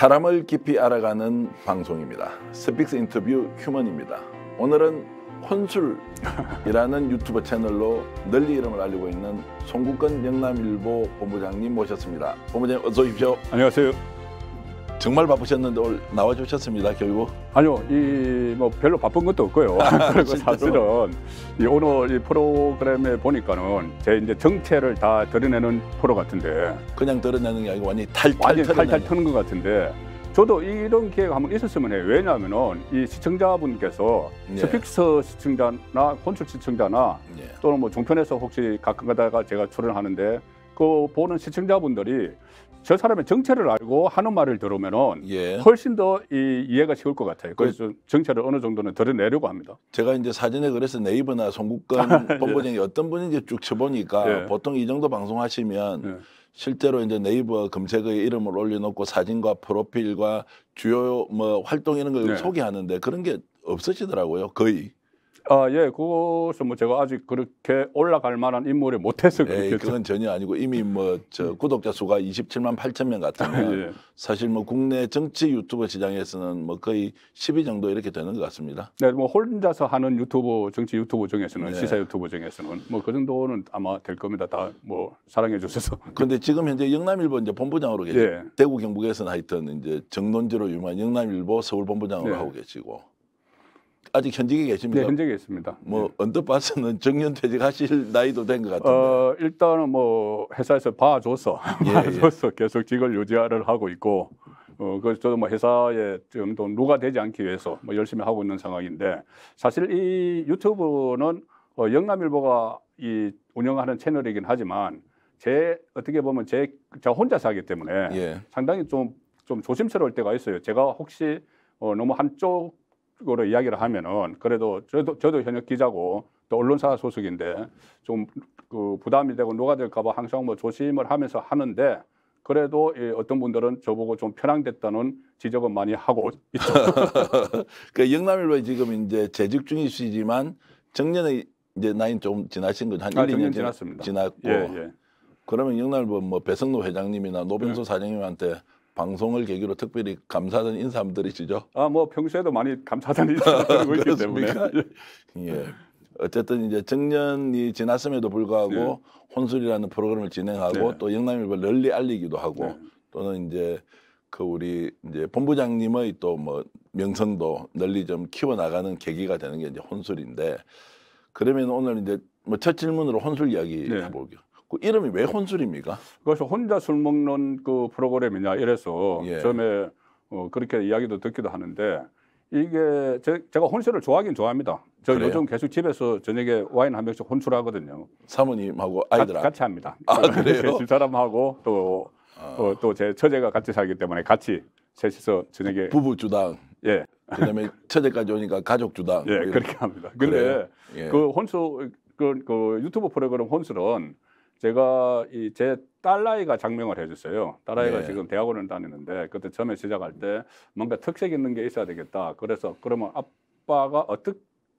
사람을 깊이 알아가는 방송입니다. 스픽스 인터뷰 휴먼입니다. 오늘은 혼술이라는 유튜브 채널로 널리 이름을 알리고 있는 송국근 영남일보 본부장님 모셨습니다. 본부장님 어서 오십시오. 안녕하세요. 정말 바쁘셨는데 오늘 나와주셨습니다 결국 아니요 이 뭐 별로 바쁜 것도 없고요 아, 그리고 사실은 이 오늘 이 프로그램에 보니까는 제 이제 정체를 다 드러내는 프로 같은데 그냥 드러내는 게 아니고 완전히 탈탈 완전 탈탈 드는트것 같은데 저도 이런 기회가 한번 있었으면 해요 왜냐하면은 이 시청자분께서 예. 스픽서 시청자나 콘솔 시청자나 예. 또는 뭐 종편에서 혹시 가끔 가다가 제가 출연하는데 그 보는 시청자분들이 저 사람의 정체를 알고 하는 말을 들으면은 예. 훨씬 더 이, 이해가 쉬울 것 같아요. 그래서 그, 정체를 어느 정도는 드러내려고 합니다. 제가 이제 사전에 그래서 네이버나 송국관 본부장이 아, 예. 어떤 분인지 쭉 쳐보니까 예. 보통 이 정도 방송하시면 예. 실제로 이제 네이버 검색의 이름을 올려놓고 사진과 프로필과 주요 뭐 활동 이런 걸 예. 소개하는데 그런 게 없으시더라고요. 거의. 아, 예, 그것은 뭐 제가 아직 그렇게 올라갈 만한 인물이 못해서 그렇겠죠. 그건 전혀 아니고 이미 뭐저 음. 구독자 수가 27만 8천 명 같으면 예. 사실 뭐 국내 정치 유튜버 시장에서는 뭐 거의 10위 정도 이렇게 되는 것 같습니다. 네, 뭐 혼자서 하는 유튜버 정치 유튜버 중에서는 네. 시사 유튜버 중에서는 뭐 그 정도는 아마 될 겁니다. 다 뭐 사랑해 주셔서. 그런데 지금 현재 영남일보 이제 본부장으로 계시고 예. 대구 경북에서는 하여튼 이제 정론지로 유명한 영남일보 서울 본부장으로 예. 하고 계시고 아직 현직에 계십니까? 네, 현직에 있습니다. 뭐 네. 언뜻 봐서는 정년 퇴직하실 나이도 된 것 같은데. 어, 일단은 뭐 회사에서 봐줘서 예, 예. 봐줘서 예. 계속 직을 유지를 하고 있고 어, 그 저도 뭐 회사에 지금 또 누가 되지 않기 위해서 뭐 열심히 하고 있는 상황인데 사실 이 유튜브는 어, 영남일보가 이 운영하는 채널이긴 하지만 제 어떻게 보면 제 제가 혼자서 하기 때문에 예. 상당히 좀 좀 조심스러울 때가 있어요. 제가 혹시 어, 너무 한쪽 으로 이야기를 하면은 그래도 저도 저도 현역 기자고 또 언론사 소속인데 좀그 부담이 되고 녹아들까봐 항상 뭐 조심을 하면서 하는데 그래도 예, 어떤 분들은 저보고 좀 편향됐다는 지적은 많이 하고 있죠. 그 영남일보에 지금 이제 재직 중이시지만 정년에 이제 나이 좀 지나신 건한 아, 1, 2년 지났습니다. 지났고 예, 예. 그러면 영남일보 뭐 배성노 회장님이나 노병수 예. 사장님한테 방송을 계기로 특별히 감사하는 인사 한번 드시죠 아, 뭐 평소에도 많이 감사하는 인사 드리고 있기 때문에. 예. 예. 어쨌든 이제 정년이 지났음에도 불구하고 네. 혼술이라는 프로그램을 진행하고 네. 또 영남일보를 널리 알리기도 하고 네. 또는 이제 그 우리 이제 본부장님의 또 뭐 명성도 널리 좀 키워 나가는 계기가 되는 게 이제 혼술인데 그러면 오늘 이제 뭐 첫 질문으로 혼술 이야기 네. 해보게요 그 이름이 왜 혼술입니까? 그것이 혼자 술 먹는 그 프로그램이냐 이래서 예. 처음에 어, 그렇게 이야기도 듣기도 하는데 이게 제, 가 혼술을 좋아하긴 좋아합니다. 저 그래요? 요즘 계속 집에서 저녁에 와인 한 병씩 혼술하거든요. 사모님하고 아이들하고 같이 합니다. 아 그래요? 집사람하고 또 어, 아. 또제 처제가 같이 살기 때문에 같이 셋이서 저녁에 부부 주당. 예. 그다음에 처제까지 오니까 가족 주당. 예, 뭐 이런. 그렇게 합니다. 근데 그그 예. 혼수 그, 그 유튜브 프로그램 혼술은 제가 이 제 딸아이가 작명을 해줬어요. 딸아이가 네. 지금 대학원을 다니는데 그때 처음에 시작할 때 뭔가 특색 있는 게 있어야 되겠다. 그래서 그러면 아빠가 어떤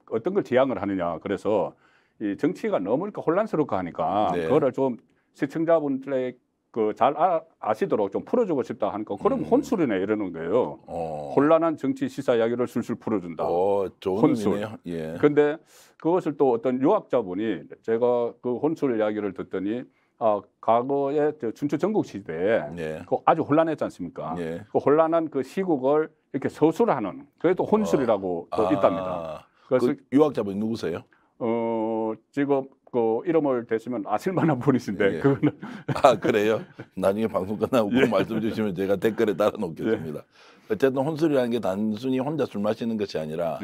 어떤 걸 지향을 하느냐. 그래서 이 정치가 너무 이렇게 혼란스럽고 하니까 네. 그거를 좀 시청자분들의 그잘 아, 시도록좀 풀어주고 싶다 하니까 그럼 음. 혼술이네 이러는 거예요. 어. 혼란한 정치 시사 이야기를 술술 풀어준다. 어, 혼술. 의미네요. 예. 근데 그것을 또 어떤 유학자분이 제가 그 혼술 이야기를 듣더니 아, 과거에 춘추 전국 시대에 예. 그 아주 혼란했지 않습니까? 예. 그 혼란한 그 시국을 이렇게 서술하는 그게 아. 또 혼술이라고 어. 또 아. 있답니다. 그래서 그 유학자분이 누구세요? 어 지금 그 이름을 대시면 아실만한 분이신데 예. 예. 그거는 아 그래요? 나중에 방송 끝나고 꼭 예. 말씀 주시면 제가 댓글에 달아놓겠습니다. 예. 어쨌든 혼술이라는 게 단순히 혼자 술 마시는 것이 아니라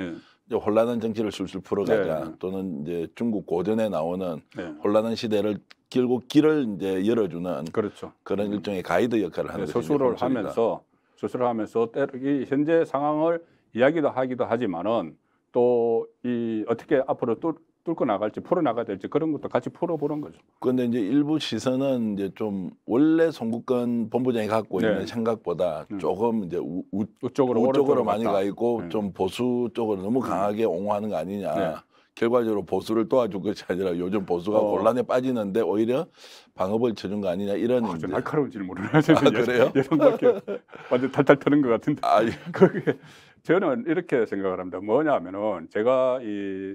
혼란한 정치를 술술 풀어가자 네. 또는 이제 중국 고전에 나오는 네. 혼란한 시대를 결국 길을 이제 열어주는 그렇죠. 그런 일종의 가이드 역할을 하는 네, 서술을 하면서 수술을 하면서 이 현재 상황을 이야기도 하기도 하지만은 또 이 어떻게 앞으로 또 뚫고 나갈지 풀어 나가야 될지 그런 것도 같이 풀어보는 거죠. 그런데 이제 일부 시선은 이제 좀 원래 송국권 본부장이 갖고 있는 네. 생각보다 음. 조금 이제 우, 우, 우쪽으로, 우쪽으로 많이 갔다. 가 있고 네. 좀 보수 쪽으로 너무 음. 강하게 옹호하는 거 아니냐. 네. 결과적으로 보수를 도와줄 것이 아니라 요즘 보수가 어. 곤란에 빠지는데 오히려 방업을 쳐준 거 아니냐 이런 아, 이제 날카로운 질문을 하시는 아, 그래요? 예상밖에 완전 탈탈 터는 것 같은데. 아, 예. 그게 저는 이렇게 생각을 합니다. 뭐냐면은 제가 이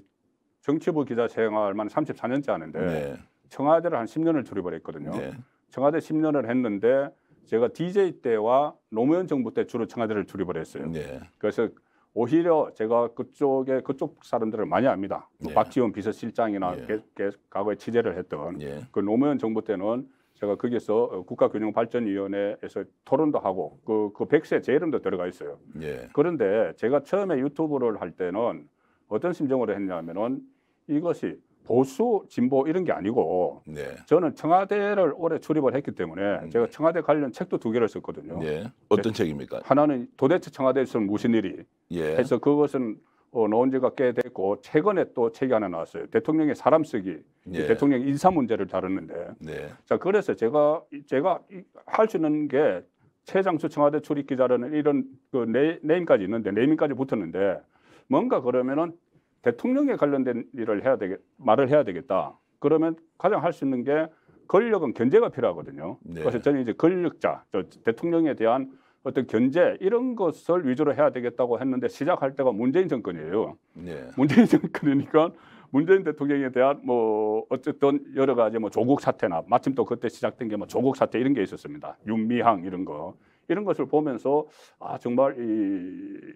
정치부 기자 생활만 34년째 하는데 네. 청와대를 한 10년을 출입을 했거든요. 네. 청와대 10년을 했는데 제가 DJ 때와 노무현 정부 때 주로 청와대를 출입을 했어요. 네. 그래서 오히려 제가 그쪽에 그쪽 사람들을 많이 압니다. 예. 박지원 비서실장이나 예. 개, 개, 과거에 취재를 했던 예. 그 노무현 정부 때는 제가 거기서 어, 국가균형발전위원회에서 토론도 하고 그, 그 백세 제 이름도 들어가 있어요. 예. 그런데 제가 처음에 유튜브를 할 때는 어떤 심정으로 했냐면은 이것이 보수 진보 이런 게 아니고 네. 저는 청와대를 올해 출입을 했기 때문에 음. 제가 청와대 관련 책도 두 개를 썼거든요. 네. 어떤 책입니까? 하나는 도대체 청와대에서 는 무슨 일이 예. 해서 그것은 어, 나온 지가 꽤 됐고 최근에 또 책이 하나 나왔어요. 대통령의 사람 쓰기, 예. 대통령 인사 문제를 다루는데. 네. 자 그래서 제가 제가 할 수 있는 게 최장수 청와대 출입 기자라는 이런 그 네, 임까지 있는데 네임까지 붙었는데 뭔가 그러면은 대통령에 관련된 일을 해야 되게 말을 해야 되겠다. 그러면 가장 할 수 있는 게 권력은 견제가 필요하거든요. 네. 그래서 저는 이제 권력자, 저 대통령에 대한 어떤 견제 이런 것을 위주로 해야 되겠다고 했는데 시작할 때가 문재인 정권이에요. 네. 문재인 정권이니까 문재인 대통령에 대한 뭐 어쨌든 여러 가지 뭐 조국 사태나 마침 또 그때 시작된 게 뭐 조국 사태 이런 게 있었습니다. 윤미향 이런 거 이런 것을 보면서 아 정말 이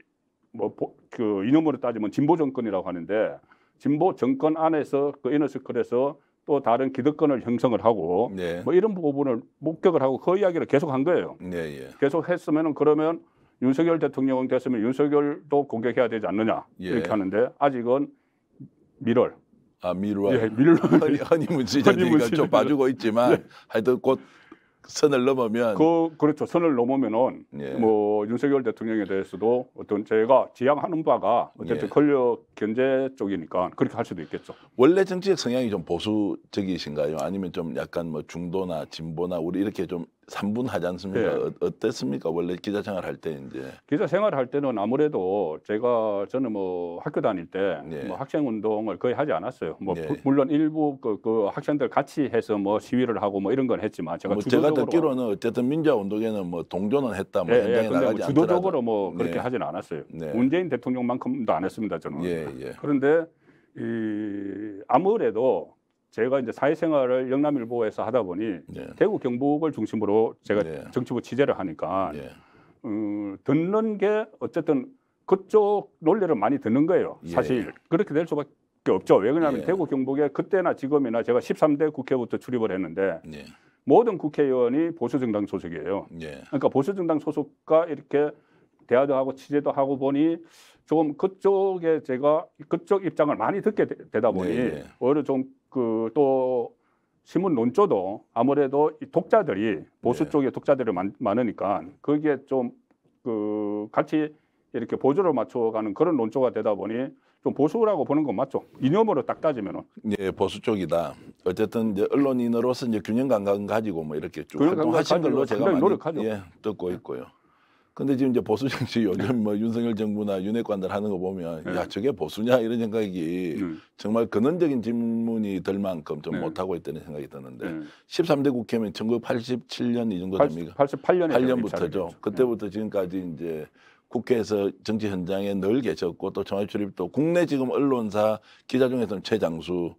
뭐그 이념으로 따지면 진보 정권이라고 하는데 진보 정권 안에서 그이너스크에서또 다른 기득권을 형성을 하고 네. 뭐 이런 부분을 목격을 하고 그 이야기를 계속 한 거예요. 네, 예. 계속 했으면은 그러면 윤석열 대통령 됐으면 윤석열도 공격해야 되지 않느냐 예. 이렇게 하는데 아직은 미럴. 아 미룰. 예, 미룰. 아니 허니문 시장님이 좀 봐주고 있지만 예. 하여튼 곧 선을 넘으면 그 그렇죠. 선을 넘으면은 예. 뭐 윤석열 대통령에 대해서도 어떤 제가 지향하는 바가 어쨌든 예. 권력 견제 쪽이니까 그렇게 할 수도 있겠죠. 원래 정치적 성향이 좀 보수적이신가요? 아니면 좀 약간 뭐 중도나 진보나 우리 이렇게 좀 삼분 하지 않습니까? 네. 어땠습니까? 원래 기자 생활할 때 이제 기자 생활할 때는 아무래도 제가 저는 뭐 학교 다닐 때뭐 네. 뭐 학생 운동을 거의 하지 않았어요. 뭐 네. 물론 일부 그, 그, 학생들 같이 해서 뭐 시위를 하고 뭐 이런 건 했지만 제가 뭐 제가 듣기로는 어쨌든 민자 운동에는 뭐 동조는 했다 뭐 예, 예. 근데 뭐 주도적으로 뭐 그렇게 네. 하진 않았어요. 네. 문재인 대통령만큼도 안 했습니다 저는. 예, 예. 그런데 이 아무래도 제가 이제 사회생활을 영남일보에서 하다 보니 네. 대구 경북을 중심으로 제가 네. 정치부 취재를 하니까 네. 음, 듣는 게 어쨌든 그쪽 논리를 많이 듣는 거예요. 예. 사실 예. 그렇게 될 수밖에 없죠. 왜 그러냐면 예. 대구 경북에 그때나 지금이나 제가 13대 국회부터 출입을 했는데 예. 모든 국회의원이 보수정당 소속이에요. 예. 그러니까 보수정당 소속과 이렇게 대화도 하고 취재도 하고 보니 조금 그쪽에 제가 그쪽 입장을 많이 듣게 되, 다 보니 네, 네. 오히려 좀 그또 신문 논조도 아무래도 이 독자들이 보수 네. 쪽에 독자들이 많, 많으니까 거기에 좀그 같이 이렇게 보조를 맞춰가는 그런 논조가 되다 보니 좀 보수라고 보는 건 맞죠? 이념으로 딱 따지면은. 예, 보수 쪽이다. 어쨌든 이제 언론인으로서 이제 균형 감각 가지고 뭐 이렇게 쭉 활동하신 걸로 제가 많이 노력하죠. 예, 듣고 있고요. 근데 지금 이제 보수 정치 네. 요즘 뭐 윤석열 정부나 윤핵관들 하는 거 보면 네. 야 저게 보수냐 이런 생각이 네. 정말 근원적인 질문이 될 만큼 좀 네. 못하고 있다는 생각이 드는데 13대 국회면 1987년 이 정도 됩니까? 8 8년 8년부터죠. 그때부터 지금까지 이제 국회에서 정치 현장에 늘 계셨고 또 정화 출입도 국내 지금 언론사 기자 중에서는 최장수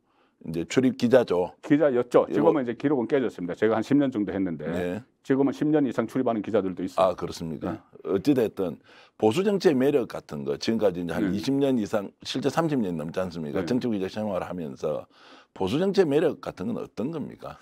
이제 출입 기자죠. 기자였죠. 지금은 이제 기록은 깨졌습니다. 제가 한 10년 정도 했는데 네. 지금은 10년 이상 출입하는 기자들도 있어요. 아 그렇습니다. 네. 어찌됐든 보수 정치의 매력 같은 거 지금까지 이제 한 네. 예. 20년 이상 실제 30년 넘지 않습니까? 네. 예. 정치 기자 생활을 하면서 보수 정치의 매력 같은 건 어떤 겁니까?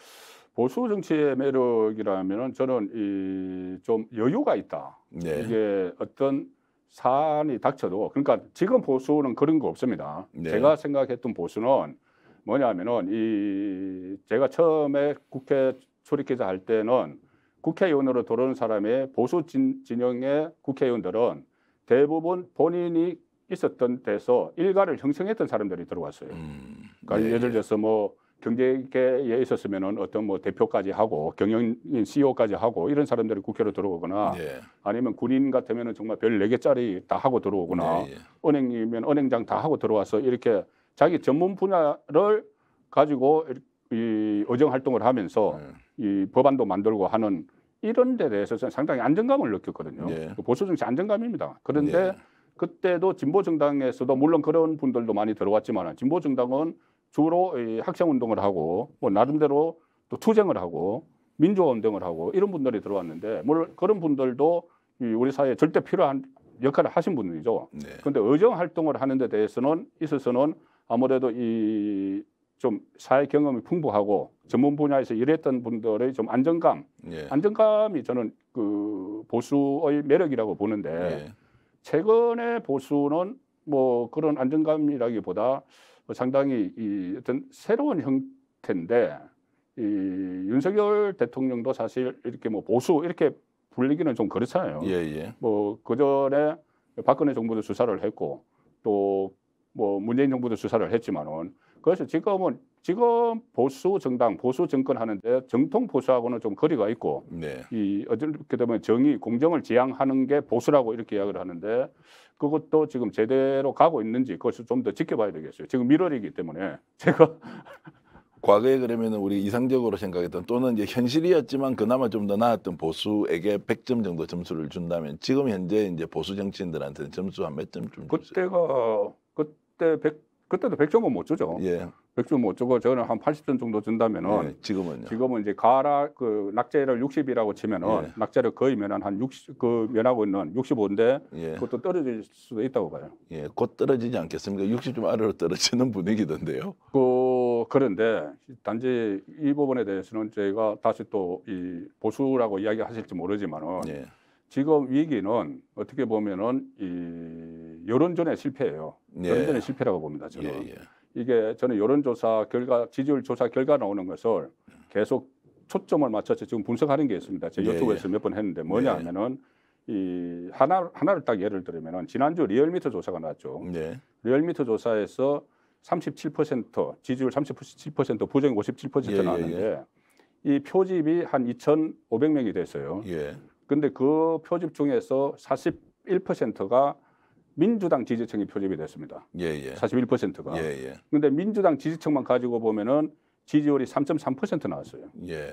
보수 정치의 매력이라면은 저는 이좀 여유가 있다. 네. 이게 어떤 사안이 닥쳐도 그러니까 지금 보수는 그런 거 없습니다. 네. 제가 생각했던 보수는 뭐냐면은 이 제가 처음에 국회 출입기자 할 때는 국회의원으로 들어온 사람의 보수 진영의 국회의원들은 대부분 본인이 있었던 데서 일가를 형성했던 사람들이 들어왔어요. 음, 그러니까 네. 예를 들어서 뭐 경제계에 있었으면 어떤 뭐 대표까지 하고 경영인 CEO까지 하고 이런 사람들이 국회로 들어오거나 네. 아니면 군인 같으면 정말 별 네 개짜리 다 하고 들어오거나 네. 예. 은행이면 은행장 다 하고 들어와서 이렇게 자기 전문 분야를 가지고 이어정 활동을 하면서 네. 이 법안도 만들고 하는 이런 데 대해서 저는 상당히 안정감을 느꼈거든요. 예. 그 보수 정치 안정감입니다. 그런데 예. 그때도 진보 정당에서도 물론 그런 분들도 많이 들어왔지만 진보 정당은 주로 학생 운동을 하고 뭐 나름대로 또 투쟁을 하고 민주화 운동을 하고 이런 분들이 들어왔는데 물론 그런 분들도 우리 사회에 절대 필요한 역할을 하신 분들이죠. 네. 그런데 네. 의정 활동을 하는 데 대해서는 있어서는 아무래도 이 좀 사회 경험이 풍부하고 전문 분야에서 일했던 분들의 좀 안정감, 예. 안정감이 저는 그 보수의 매력이라고 보는데 예. 최근에 보수는 뭐 그런 안정감이라기보다 뭐 상당히 이 어떤 새로운 형태인데 이 윤석열 대통령도 사실 이렇게 뭐 보수 이렇게 불리기는 좀 그렇잖아요. 예, 예. 뭐그 전에 박근혜 정부도 수사를 했고 또 뭐 문재인 정부도 수사를 했지만은 그래서 지금은 지금 보수 정당, 보수 정권 하는데 정통 보수하고는 좀 거리가 있고 네. 이 어떻게 되면 정의, 공정을 지향하는 게 보수라고 이렇게 이야기를 하는데 그것도 지금 제대로 가고 있는지 그것을 좀 더 지켜봐야 되겠어요. 지금 미러리기 때문에 제가 과거에 그러면 우리 이상적으로 생각했던 또는 이제 현실이었지만 그나마 좀 더 나았던 보수에게 100점 정도 점수를 준다면 지금 현재 이제 보수 정치인들한테는 점수 한 몇점좀주 그때가 그때 100 그때도 100점은 못 주죠. 예. 100점 못 주고 저는 한 80점 정도 준다면은 예, 지금은요. 지금은 이제 가라 그 낙제를 60이라고 치면은 예. 낙제를 거의 면한 한60그 면하고 있는 65인데 예. 그것도 떨어질 수도 있다고 봐요. 예, 곧 떨어지지 않겠습니까? 60점 아래로 떨어지는 분위기던데요. 그 그런데 단지 이 부분에 대해서는 저희가 다시 또 이 보수라고 이야기하실지 모르지만은 예. 지금 위기는 어떻게 보면은 이 여론전의 실패예요. 예. 여론전의 실패라고 봅니다. 저는 예, 예. 이게 저는 여론조사 결과 지지율 조사 결과 나오는 것을 계속 초점을 맞춰서 지금 분석하는 게 있습니다. 제 예, 유튜브에서 예. 몇번 했는데 뭐냐면은 예. 이 하나 하나를 딱 예를 들면은 지난주 리얼미터 조사가 나왔죠. 리얼미터 조사에서 37% 지지율 37% 부정 57% 나왔는데 이 표집이 한 2,500명이 됐어요. 예. 근데 그 표집 중에서 41%가 민주당 지지층이 표집이 됐습니다. 예, 예. 41%가. 예, 예. 근데 민주당 지지층만 가지고 보면은 지지율이 3.3% 나왔어요. 예.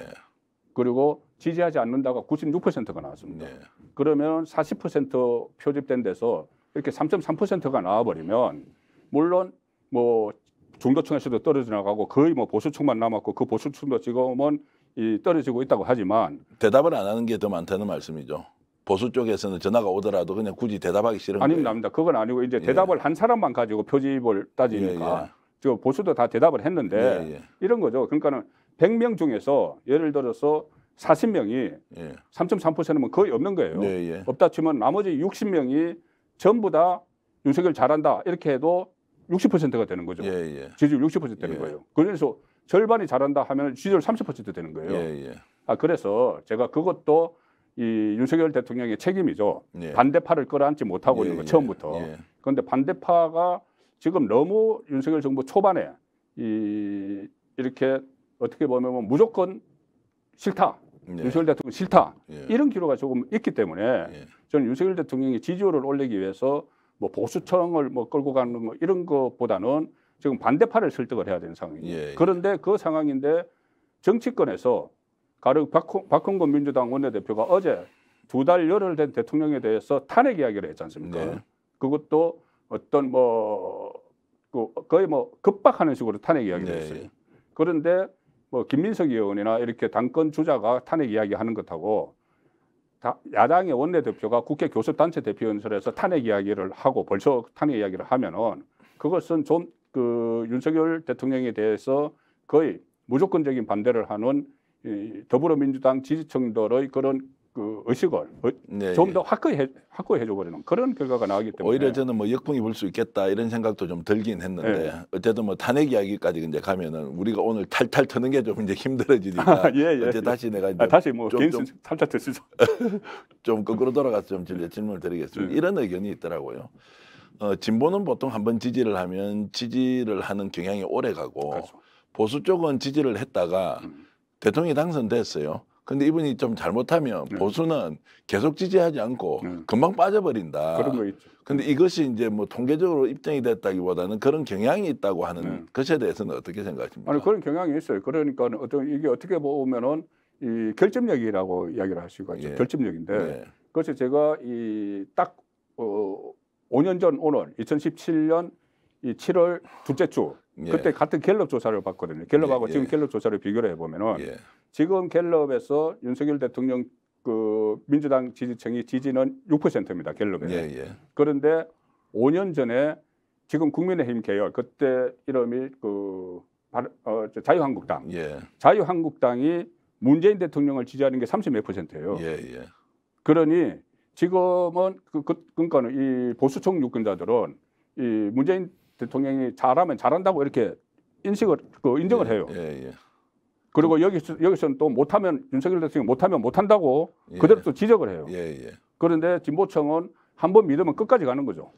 그리고 지지하지 않는다가 96%가 나왔습니다. 예. 그러면 40% 표집된 데서 이렇게 3.3%가 나와버리면 물론 뭐 중도층에서도 떨어져 나가고 거의 뭐 보수층만 남았고 그 보수층도 지금은 이 떨어지고 있다고 하지만 대답을 안 하는 게 더 많다는 말씀이죠. 보수 쪽에서는 전화가 오더라도 그냥 굳이 대답하기 싫은 거 아닙니다. 아닙니다. 그건 아니고 이제 예. 대답을 한 사람만 가지고 표집을 따지니까 예, 예. 저 보수도 다 대답을 했는데 예, 예. 이런 거죠. 그러니까는 100명 중에서 예를 들어서 40명이 예. 3.3%면 거의 없는 거예요. 예, 없다 치면 나머지 60명이 전부 다 윤석열 잘한다 이렇게 해도 60%가 되는 거죠. 지지율 60% 되는 거예요. 그래서 절반이 잘한다 하면 지지율 30% 되는 거예요. 아 그래서 제가 그것도 이 윤석열 대통령의 책임이죠. 예. 반대파를 끌어안지 못하고 예, 있는 거 예, 예, 처음부터. 예. 그런데 반대파가 지금 너무 윤석열 정부 초반에 이 이렇게 어떻게 보면 무조건 싫다. 예. 윤석열 대통령 싫다. 예. 이런 기로가 조금 있기 때문에 저는 윤석열 대통령이 지지율을 올리기 위해서 뭐 보수청을 뭐 끌고 가는 뭐 이런 것보다는 지금 반대파를 설득을 해야 되는 상황이에요. 그런데 그 상황인데 정치권에서 가령 박홍, 건 민주당 원내대표가 어제 두 달 열흘 된 대통령에 대해서 탄핵 이야기를 했지 않습니까? 네. 그것도 어떤 뭐 그 거의 뭐 급박하는 식으로 탄핵 이야기를 네. 했어요. 그런데 뭐 김민석 의원이나 이렇게 당권 주자가 탄핵 이야기하는 것하고 야당의 원내대표가 국회 교섭단체 대표연설에서 탄핵 이야기를 하고 벌써 탄핵 이야기를 하면은 그것은 좀 그 윤석열 대통령에 대해서 거의 무조건적인 반대를 하는 더불어민주당 지지층들의 그런 그 의식을 네, 좀더 예. 확고해 확고해줘 버리는 그런 결과가 나기 때문에 오히려 저는 뭐 역풍이 불 수 있겠다 이런 생각도 좀 들긴 했는데 예. 어쨌든 뭐 탄핵 이야기까지 이제 가면은 우리가 오늘 탈탈 터는 게 좀 이제 힘들어지니까 아, 예, 이제 예, 예. 다시 내가 아, 이제 아, 다시 뭐 좀, 좀, 탈탈 터시죠 좀 거꾸로 돌아가서 좀 질문을 드리겠습니다 네. 이런 의견이 있더라고요. 어, 진보는 보통 한번 지지를 하면 지지를 하는 경향이 오래 가고 그렇죠. 보수 쪽은 지지를 했다가 음. 대통령이 당선됐어요. 근데 이분이 좀 잘못하면 네. 보수는 계속 지지하지 않고 네. 금방 빠져버린다. 그런 거 있죠. 근데 이것이 이제 뭐 통계적으로 입증이 됐다기보다는 그런 경향이 있다고 하는 네. 것에 대해서는 어떻게 생각하십니까? 아니 그런 경향이 있어요. 그러니까 어떤 이게 어떻게 보면은 이 결집력이라고 이야기를 할 수가 있죠. 예. 결집력인데 예. 그래서 제가 이딱 어, 5년 전 오늘 2017년 이 7월 둘째 주 예. 그때 같은 갤럽 조사를 봤거든요. 갤럽하고 예. 예. 지금 갤럽 조사를 비교를 해보면은 예. 지금 갤럽에서 윤석열 대통령 그 민주당 지지층이 지지는 6%입니다. 갤럽에. 그런데 5년 전에 지금 국민의힘 계열 그때 이름이 그 어, 자유한국당. 자유한국당이 문재인 대통령을 지지하는 게 30몇 퍼센트예요. 그러니 지금은 그, 그 그러니까는 이 보수총 유권자들은 이 문재인 대통령이 잘하면 잘한다고 이렇게 인식을 그 인정을 예, 해요. 예, 예. 그리고 여기서 여기서는 또 못하면 윤석열 대통령 못하면 못한다고 예. 그대로 또 지적을 해요. 예, 그런데 진보청은한번 믿으면 끝까지 가는 거죠.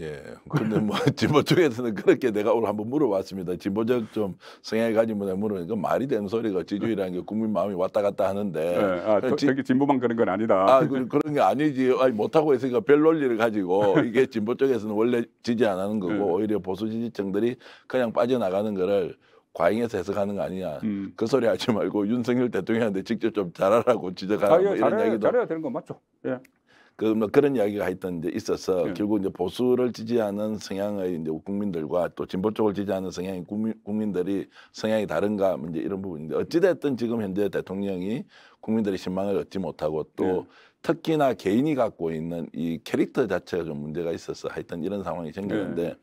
예. 근데 뭐 진보 쪽에서는 그렇게 내가 오늘 한번 물어봤습니다. 진보적 좀 성향이 가진 분에 물으니까 말이 되는 소리가 지주이라는 게 국민 마음이 왔다 갔다 하는데. 예. 아, 저, 기 진보만 그런 건 아니다. 아, 그, 런게 아니지. 아니, 못하고 있으니까 별 논리를 가지고 이게 진보 쪽에서는 원래 지지 안 하는 거고 예. 오히려 보수 지지층들이 그냥 빠져나가는 거를 과잉해서 해석하는 거 아니냐. 음. 그 소리 하지 말고 윤석열 대통령한테 직접 좀 잘하라고 지적하는 아, 예, 뭐 이런 잘해야, 얘기도. 잘해야 되는 건 맞죠. 예. 그뭐 그런 이야기가 하던튼 이제 있어서 네. 결국 이제 보수를 지지하는 성향의 이제 국민들과 또 진보 쪽을 지지하는 성향의 국민, 국민들이 성향이 다른가 뭐 이제 이런 부분인데 어찌됐든 지금 현재 대통령이 국민들의 신망을 얻지 못하고 또 네. 특히나 개인이 갖고 있는 이 캐릭터 자체가 좀 문제가 있어서 하여튼 이런 상황이 생겼는데 네.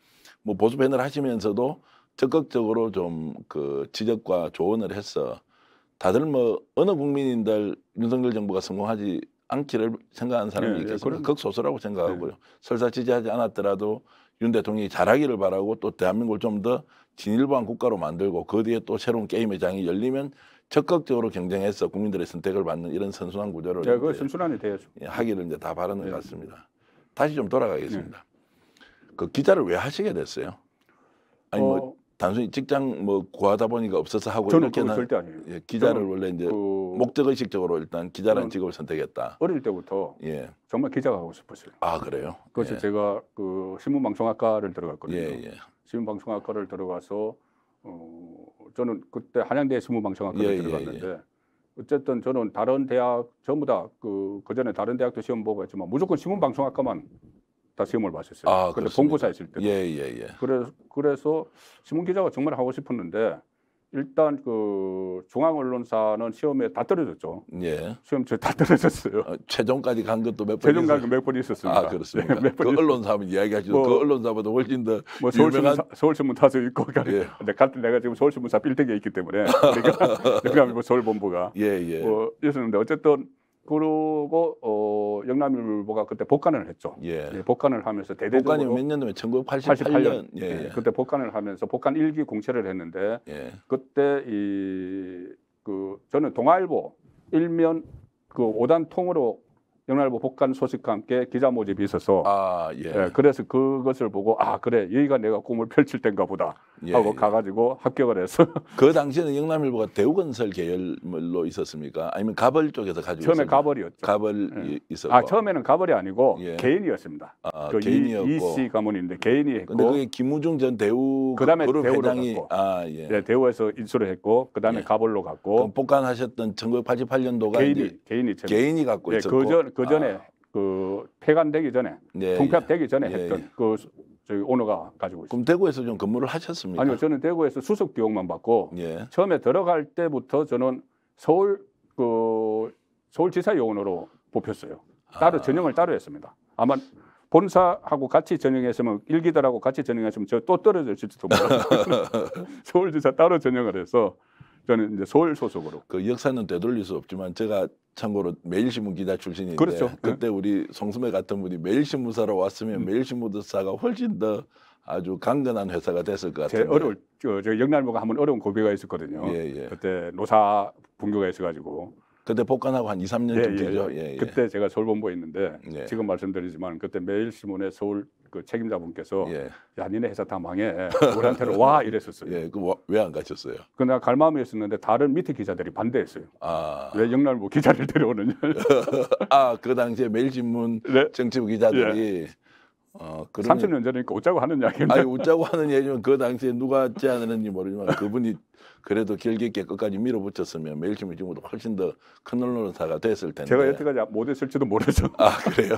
뭐 보수 팬을 하시면서도 적극적으로 좀 그 지적과 조언을 해서 다들 뭐 어느 국민인들 윤석열 정부가 성공하지 안기를 생각하는 예, 사람이 예, 있겠어요. 그걸 극소수라고 생각하고요. 예. 설사 지지하지 않았더라도 윤 대통령이 잘하기를 바라고 또 대한민국을 좀 더 진일보한 국가로 만들고 그 뒤에 또 새로운 게임의 장이 열리면 적극적으로 경쟁해서 국민들의 선택을 받는 이런 선순환 구조를 네, 선순환이 돼야죠. 하기를 이제 다 바라는 네. 것 같습니다. 다시 좀 돌아가겠습니다. 네. 그 기자를 왜 하시게 됐어요? 아니 뭐 어, 뭐 단순히 직장 뭐 구하다 보니까 없어서 하고 저는 그건 절대 아니에요. 예, 기자를 원래 이제 그... 목적의식적으로 일단 기자라는 직업을 선택했다. 어릴 때부터 예. 정말 기자가 하고 싶었어요. 아 그래요? 그래서 예. 제가 그 신문방송학과를 들어갔거든요. 예, 예, 신문방송학과를 들어가서 어, 저는 그때 한양대 신문방송학과를 예, 예, 들어갔는데 어쨌든 저는 다른 대학 전부 다 그, 그전에 다른 대학도 시험 보고 했지만 무조건 신문방송학과만 다 시험을 봤쳤어요 아, 그데 본고사 있을 때. 예, 예, 예. 그래서 그래서 신문 기자가 정말 하고 싶었는데 일단 그 중앙 언론사는 시험에 다 떨어졌죠. 예. 시험 저다 떨어졌어요. 아, 최종까지 간 것도 몇 번. 최종 간거 몇번 있었습니다. 아 그렇습니까. 몇번 그 언론사 면 이야기하시죠. 뭐, 그 언론사보다 훨씬 더뭐 유명한... 서울신문 타서 있고 예. 근데 그러니까 같은 내가 지금 서울신문사 빌딩에 있기 때문에 그러니까 그러니까 뭐 서울본부가 예 예. 뭐 있었는데 어쨌든 그리고 어, 영남일보가 그때 복관을 했죠. 예. 예, 복간을 하면서 대대적으로 복간이 몇년도에 1988년. 예. 그때 복관을 하면서 복관 일기 공채를 했는데 예. 그때 이그 저는 동아일보 일면 그 오단 통으로 영남일보 복간 소식과 함께 기자 모집이 있어서 아, 예. 예, 그래서 그것을 보고 아 그래 여기가 내가 꿈을 펼칠 때인가 보다 예, 하고 예. 가가지고 합격을 해서 그 당시에는 영남일보가 대우건설 계열로 있었습니까? 아니면 가벌 쪽에서 가지고 처음에 있었나 가벌이었죠. 가벌 예. 아, 있었고 아 처음에는 가벌이 아니고 개인이었습니다. 아, 그 개인이었고 이씨 가문인데 개인이 했고 근데 그게 김우중 전 대우 그다음에 대우로 회장이 갔고. 아, 예. 대우에서 인수를 했고 그다음에 가벌로 갔고 복간하셨던 1988년도가 개인이 개인이, 개인이 갖고 있었고 그전 그 전에 아. 그 폐간되기 전에 네, 예, 통폐합되기 전에 예, 했던 예. 그 저희 오너가 가지고 있습니다. 그럼 대구에서 좀 근무를 하셨습니까? 아니요, 저는 대구에서 수석 교육만 받고 예. 처음에 들어갈 때부터 저는 서울 그 서울지사 요원으로 뽑혔어요. 따로 아. 전형을 따로 했습니다. 아마 본사하고 같이 전형했으면 일기들하고 같이 전형했으면 저 또떨어질을지도 몰라요. 서울지사 따로 전형을 해서 저는 이제 서울 소속으로. 그 역사는 되돌릴 수 없지만 제가 참고로 매일신문 기자 출신인데 그렇죠. 그때 예. 우리 송수매 같은 분이 매일신문사로 왔으면 음. 매일신문사가 훨씬 더 아주 강건한 회사가 됐을 것 같아요. 어려울 저 영남보가 한 번 어려운 고비가 있었거든요. 예, 예. 그때 노사 분교가 있어가지고 그때 복관하고 한 2, 3년쯤 예, 예, 되죠. 예, 예. 예. 그때 제가 서울본부에 있는데 예. 지금 말씀드리지만 그때 매일신문에 서울 그 책임자분께서 야 니네 회사 다 망해 우리한테로 와 이랬었어요. 예, 그왜안 가셨어요? 그날 갈마음이있었는데 다른 밑에 기자들이 반대했어요. 아. 왜영남일 뭐 기자를 데려오느냐. 아그 당시에 매일신문 네? 정치부 기자들이 어, 그런 30년 전이니까 웃자고 하는 이야기입니다. 아니 웃자고 하는 얘기면 그 당시에 누가 지 않았는지 모르지만 그분이 그래도 길게 있게 끝까지 밀어붙였으면 매일신문 지금보다 훨씬 더큰 언론사가 됐을 텐데. 제가 여태까지 못했을지도 모르죠. 아 그래요?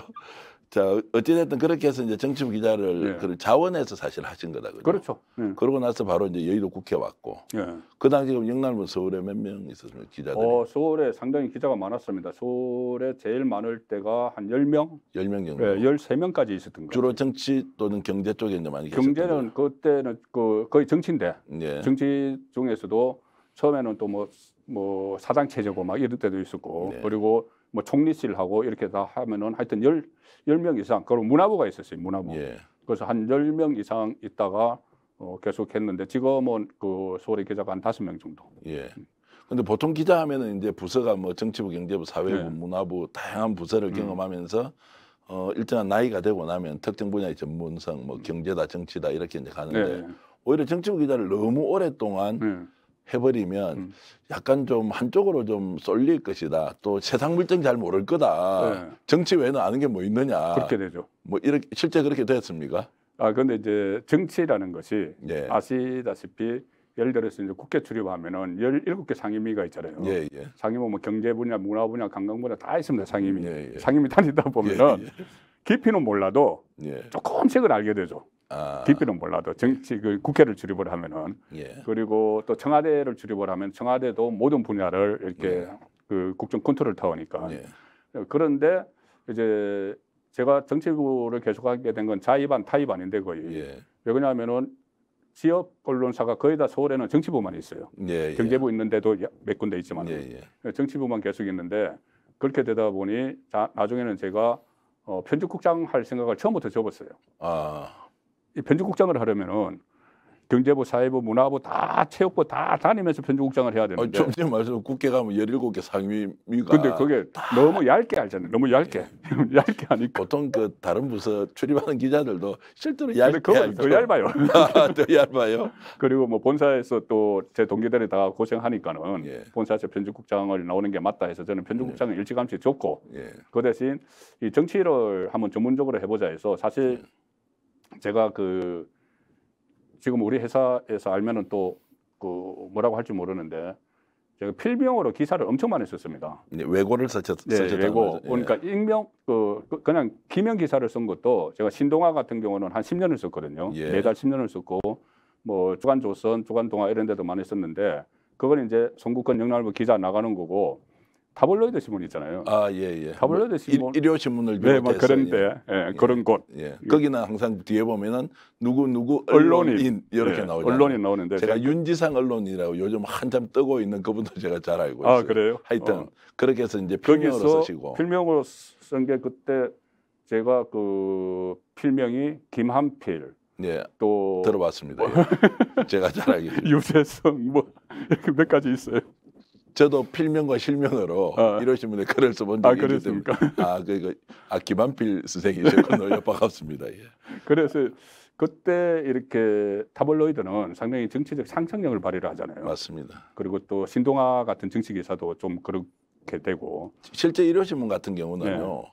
자 어찌됐든 그렇게 해서 이제 정치부 기자를 그 자원해서 사실 하신 거라고요. 그렇죠. 네. 그러고 나서 바로 이제 여의도 국회 왔고 네. 그 당시 영남은 서울에 몇 명있었습니 기자들이? 어, 서울에 상당히 기자가 많았습니다. 서울에 제일 많을 때가 한 열명 10명 정도. 네, 13명까지 있었던 거예요. 주로 정치 또는 경제 쪽에 이제 많이 경제는 그때는 그 거의 정치인데 예. 정치 중에서도 처음에는 또 뭐 뭐 사장 체제고 막 이런 때도 있었고 예. 그리고 뭐 총리실하고 이렇게 다 하면은 하여튼 열열명 이상 그리고 문화부가 있었어요. 문화부. 예. 그래서 한 열 명 이상 있다가 어, 계속 했는데 지금은 그 서울의 기자가 한 다섯 명 정도. 예. 근데 보통 기자 하면은 이제 부서가 뭐 정치부, 경제부, 사회부, 예. 문화부 다양한 부서를 음. 경험하면서 어 일정한 나이가 되고 나면 특정 분야의 전문성 뭐 경제다, 정치다 이렇게 이제 가는데 예. 오히려 정치부 기자를 너무 오랫동안 예. 해버리면 음. 약간 좀 한쪽으로 좀 쏠릴 것이다. 또 세상 물정 잘 모를 거다. 네. 정치 외에는 아는 게 뭐 있느냐. 그렇게 되죠. 뭐 이렇게 실제 그렇게 되 됐습니까? 아 근데 이제 정치라는 것이 예. 아시다시피 예를 들어서 이제 국회 출입하면은 열일곱 개 상임위가 있잖아요. 예, 예. 상임위 뭐 경제 분야, 문화 분야, 관광 분야 다 있습니다. 상임위. 예, 예. 상임위 다니다 보면은 예, 깊이는 몰라도 조금씩은 알게 되죠. 아. 깊이는 몰라도 정치 그 국회를 주립을 하면은 예. 그리고 또 청와대를 주립을 하면 청와대도 모든 분야를 이렇게 예. 그 국정 컨트롤 타오니까 예. 그런데 이제 제가 정치부를 계속하게 된 건 자의반 타의반인데 거의 예. 왜 그러냐면은 지역 언론사가 거의 다 서울에는 정치부만 있어요. 예, 예. 경제부 있는데도 몇 군데 있지만 예, 예. 정치부만 계속 있는데 그렇게 되다 보니 자, 나중에는 제가 어, 편집국장 할 생각을 처음부터 접었어요. 아. 편집국장을 하려면은 경제부, 사회부, 문화부 다 체육부 다 다니면서 편집국장을 해야 되는데. 어, 좀 말씀 국회 가면 17개 상임위가 근데 그게 너무 얇게 알잖아요. 너무 얇게. 예. 얇게 하니까. 보통 그 다른 부서 출입하는 기자들도 실제로 얇게 근데 그건 더 얇아요. 아, 더 얇아요. 그리고 뭐 본사에서 또 제 동기들이 다 고생하니까는 예. 본사에서 편집국장을 나오는 게 맞다 해서 저는 편집국장을 예. 네. 일찌감치 줬고 예. 그 대신 이 정치를 한번 전문적으로 해 보자 해서 사실 예. 제가 그 지금 우리 회사에서 알면은 또그 뭐라고 할지 모르는데 제가 필명으로 기사를 엄청 많이 썼습니다. 네, 외고를 썼죠. 네, 외고. 예. 그러니까 익명 그, 그 그냥 기명 기사를 쓴 것도 제가 신동아 같은 경우는 한 10년을 썼거든요. 예. 매달 10년을 썼고 뭐 주간조선, 주간동아 이런 데도 많이 썼는데 그건 이제 송국권 영남일보 기자 나가는 거고 타블로이드 신문 있잖아요. 아 예예. 예. 타블로이드 뭐 신문. 일, 요 신문을 네, 비롯해서. 네, 그런데 예, 예, 그런 예, 곳. 예. 거기는 항상 뒤에 보면은 누구 누구 언론인, 언론인 이렇게 예, 나오죠. 언론인 나오는데 제가, 제 윤지상 언론이라고 요즘 한참 뜨고 있는 그분도 제가 잘 알고 아, 있어요. 아 그래요? 하여튼 어. 그렇게 해서 이제 필명으로 쓰시고. 필명으로 쓴 게 그때 제가 그 필명이 김한필. 예. 또 들어봤습니다. 뭐 예. 제가 잘 알기. 유재성 뭐 몇 가지 있어요. 저도 필명과 실명으로 아, 어. 이러신 분의 글을 써본 아, 적이 아, 있는데 그, 아, 그니까 아, 김한필 선생이셨군요. 반갑습니다. 예. 그래서 그때 이렇게 타블로이드는 상당히 정치적 상상력을 발휘를 하잖아요. 맞습니다. 그리고 또 신동아 같은 정치 기사도 좀 그렇게 되고 실제 이러신분 같은 경우는요. 네.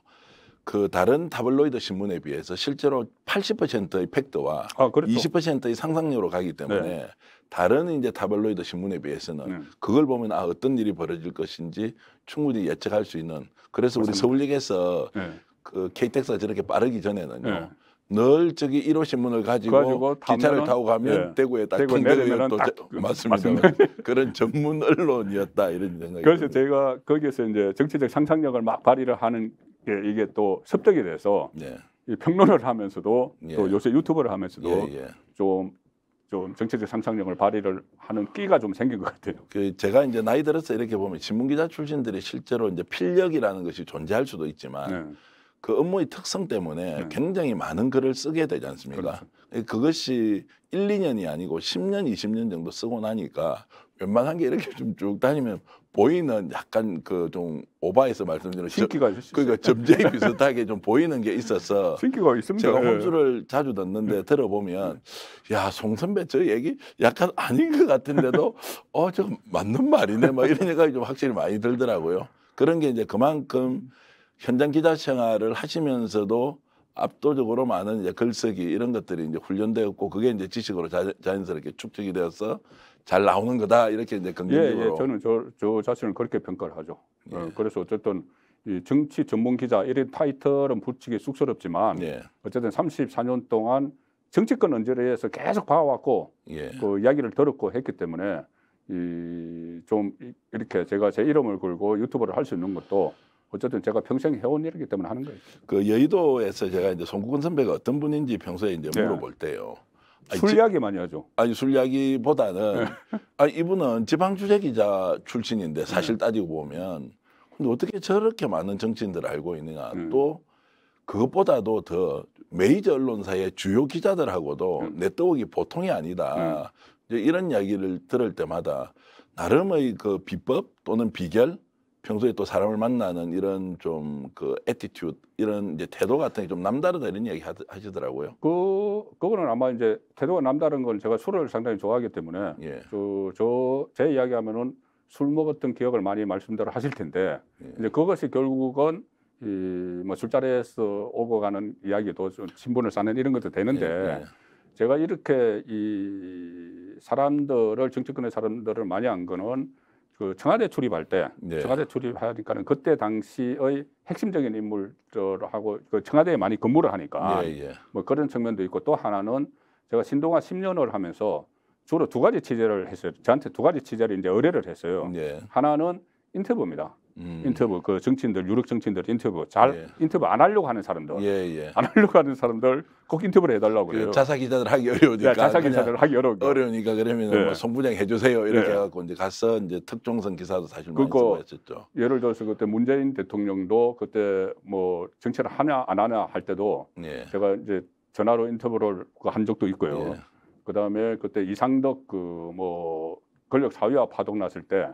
그 다른 타블로이드 신문에 비해서 실제로 80%의 팩트와 아, 그렇죠. 20%의 상상력으로 가기 때문에 네. 다른 이제 타블로이드 신문에 비해서는 네. 그걸 보면 아 어떤 일이 벌어질 것인지 충분히 예측할 수 있는 그래서 맞습니다. 우리 서울역에서 네. 그 KTX가 저렇게 빠르기 전에는요. 네. 늘 저기 1호 신문을 가지고, 가지고 기차를 타고 가면 예. 대구에 딱 대구 내리면 또딱 그 맞습니다. 맞습니다. 그런 전문 언론이었다 이런 생각이. 그래서 듭니 제가 거기에서 이제 정치적 상상력을 막 발휘를 하는 게 이게 또 습득이 돼서 예. 평론을 하면서도 예. 또 요새 유튜브를 하면서도 예, 예, 좀좀 정치적 상상력을 발휘를 하는 끼가 좀 생긴 것 같아요. 그 제가 이제 나이 들어서 이렇게 보면 신문 기자 출신들이 실제로 이제 필력이라는 것이 존재할 수도 있지만 네. 그 업무의 특성 때문에 네. 굉장히 많은 글을 쓰게 되지 않습니까? 그렇죠. 예, 그것이 1, 2년이 아니고 10년, 20년 정도 쓰고 나니까 웬만한 게 이렇게 좀 쭉 다니면 보이는 약간 그 좀오바해서 말씀드린 신기가 있 그러니까 점쟁이 비슷하게 좀 보이는 게 있어서 신기가 있습니다. 제가 혼수를 예. 자주 듣는데 네. 들어보면 예. 야송 선배 저 얘기 약간 아닌 것 같은데도 어저 맞는 말이네 막 뭐 이런 생각이 좀 확실히 많이 들더라고요. 그런 게 이제 그만큼 현장 기자 생활을 하시면서도 압도적으로 많은 이제 글쓰기 이런 것들이 이제 훈련되었고 그게 이제 지식으로 자, 자, 연스럽게 축적이 되어서 잘 나오는 거다 이렇게 이제 긍정적으로. 예, 예. 저는 저, 저 자신을 그렇게 평가를 하죠. 어, 예. 어, 그래서 어쨌든 이 정치 전문 기자 이런 타이틀은 붙이기 쑥스럽지만 예. 어쨌든 34년 동안 정치권 언저리에서 계속 봐왔고 예. 그 이야기를 들었고 했기 때문에 이좀 이렇게 제가 제 이름을 걸고 유튜브를 할 수 있는 것도 어쨌든 제가 평생 해온 일이기 때문에 하는 거예요. 그 여의도에서 제가 이제 송국은 선배가 어떤 분인지 평소에 이제 예. 물어볼 때요. 술 이야기 많이 하죠. 아니 술 이야기보다는 네. 아 이분은 지방주재 기자 출신인데 사실 네. 따지고 보면 근데 어떻게 저렇게 많은 정치인들을 알고 있느냐 네. 또 그것보다도 더 메이저 언론사의 주요 기자들하고도 네트워크가 보통이 아니다. 이제 이런 이야기를 들을 때마다 나름의 그 비법 또는 비결 평소에 또 사람을 만나는 이런 좀 그 에티튜드 이런 이제 태도 같은 게 좀 남다르다 이런 이야기 하, 시더라고요그 그거는 아마 이제 태도가 남다른 건 제가 술을 상당히 좋아하기 때문에 예. 그저제 이야기하면은 술 먹었던 기억을 많이 말씀대로 하실 텐데 예. 이제 그것이 결국은 이 뭐 술자리에서 오고 가는 이야기도 좀 신분을 쌓는 이런 것도 되는데 예. 예. 제가 이렇게 이 사람들을 정치권의 사람들을 많이 한 거는 그 청와대 출입할 때 네. 청와대 출입하니까는 그때 당시의 핵심적인 인물들하고 그 청와대에 많이 근무를 하니까 예, 예. 뭐 그런 측면도 있고 또 하나는 제가 신동아 10년을 하면서 주로 두 가지 취재를 했어요. 저한테 두 가지 취재를 이제 의뢰를 했어요. 예. 하나는 인터뷰입니다. 음. 인터뷰 그 정치인들 유력 정치인들 인터뷰 잘 예. 인터뷰 안 하려고 하는 사람들 예, 예. 안 하려고 하는 사람들 꼭 인터뷰를 해달라고 해요. 그 자사 기자들 하기 어려우니까 네, 자사 기자들 하기 어려우니까 어려우니까 그러면 예. 네. 뭐 송부장 해주세요 이렇게 예. 해갖고 이제 가서 이제 특종선 기사도 사실 많이 쓰고 했었죠. 예를 들어서 그때 문재인 대통령도 그때 뭐 정치를 하냐 안 하냐 할 때도 예. 제가 이제 전화로 인터뷰를 그 한 적도 있고요. 예. 그 다음에 그때 이상덕 그 뭐 권력 사회화 파동 났을 때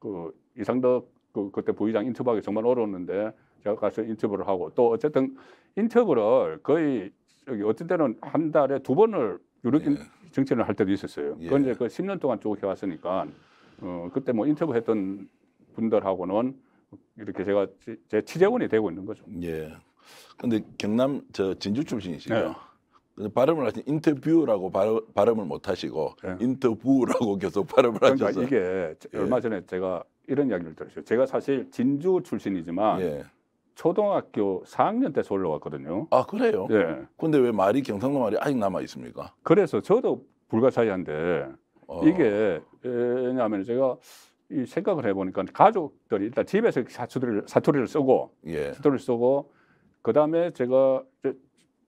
그 이상덕 그, 그때 부의장 인터뷰하기 정말 어려웠는데 제가 가서 인터뷰를 하고 또 어쨌든 인터뷰를 거의 여기 어떤 때는 한 달에 두 번을 유력 예. 정치를 할 때도 있었어요. 예. 그건 이제 그 10년 동안 쭉 해왔으니까 어, 그때 뭐 인터뷰했던 분들하고는 이렇게 제가 제, 취재원이 되고 있는 거죠. 예. 근데 경남 저 진주 출신이시죠. 예. 발음을 하신 인터뷰라고 발, 발음을 못 하시고 예. 네. 인터뷰라고 계속 발음을 그러니까 하셔서 이게 예. 얼마 전에 제가 이런 이야기를 들었어요. 제가 사실 진주 출신이지만 예. 초등학교 4학년 때 서울로 왔거든요. 아 그래요? 예. 근데 왜 말이 경상도 말이 아직 남아 있습니까? 그래서 저도 불가사의한데 어. 이게 왜냐하면 제가 이 생각을 해보니까 가족들이 일단 집에서 사투리를 사투리를 쓰고 예. 사투리를 쓰고 그 다음에 제가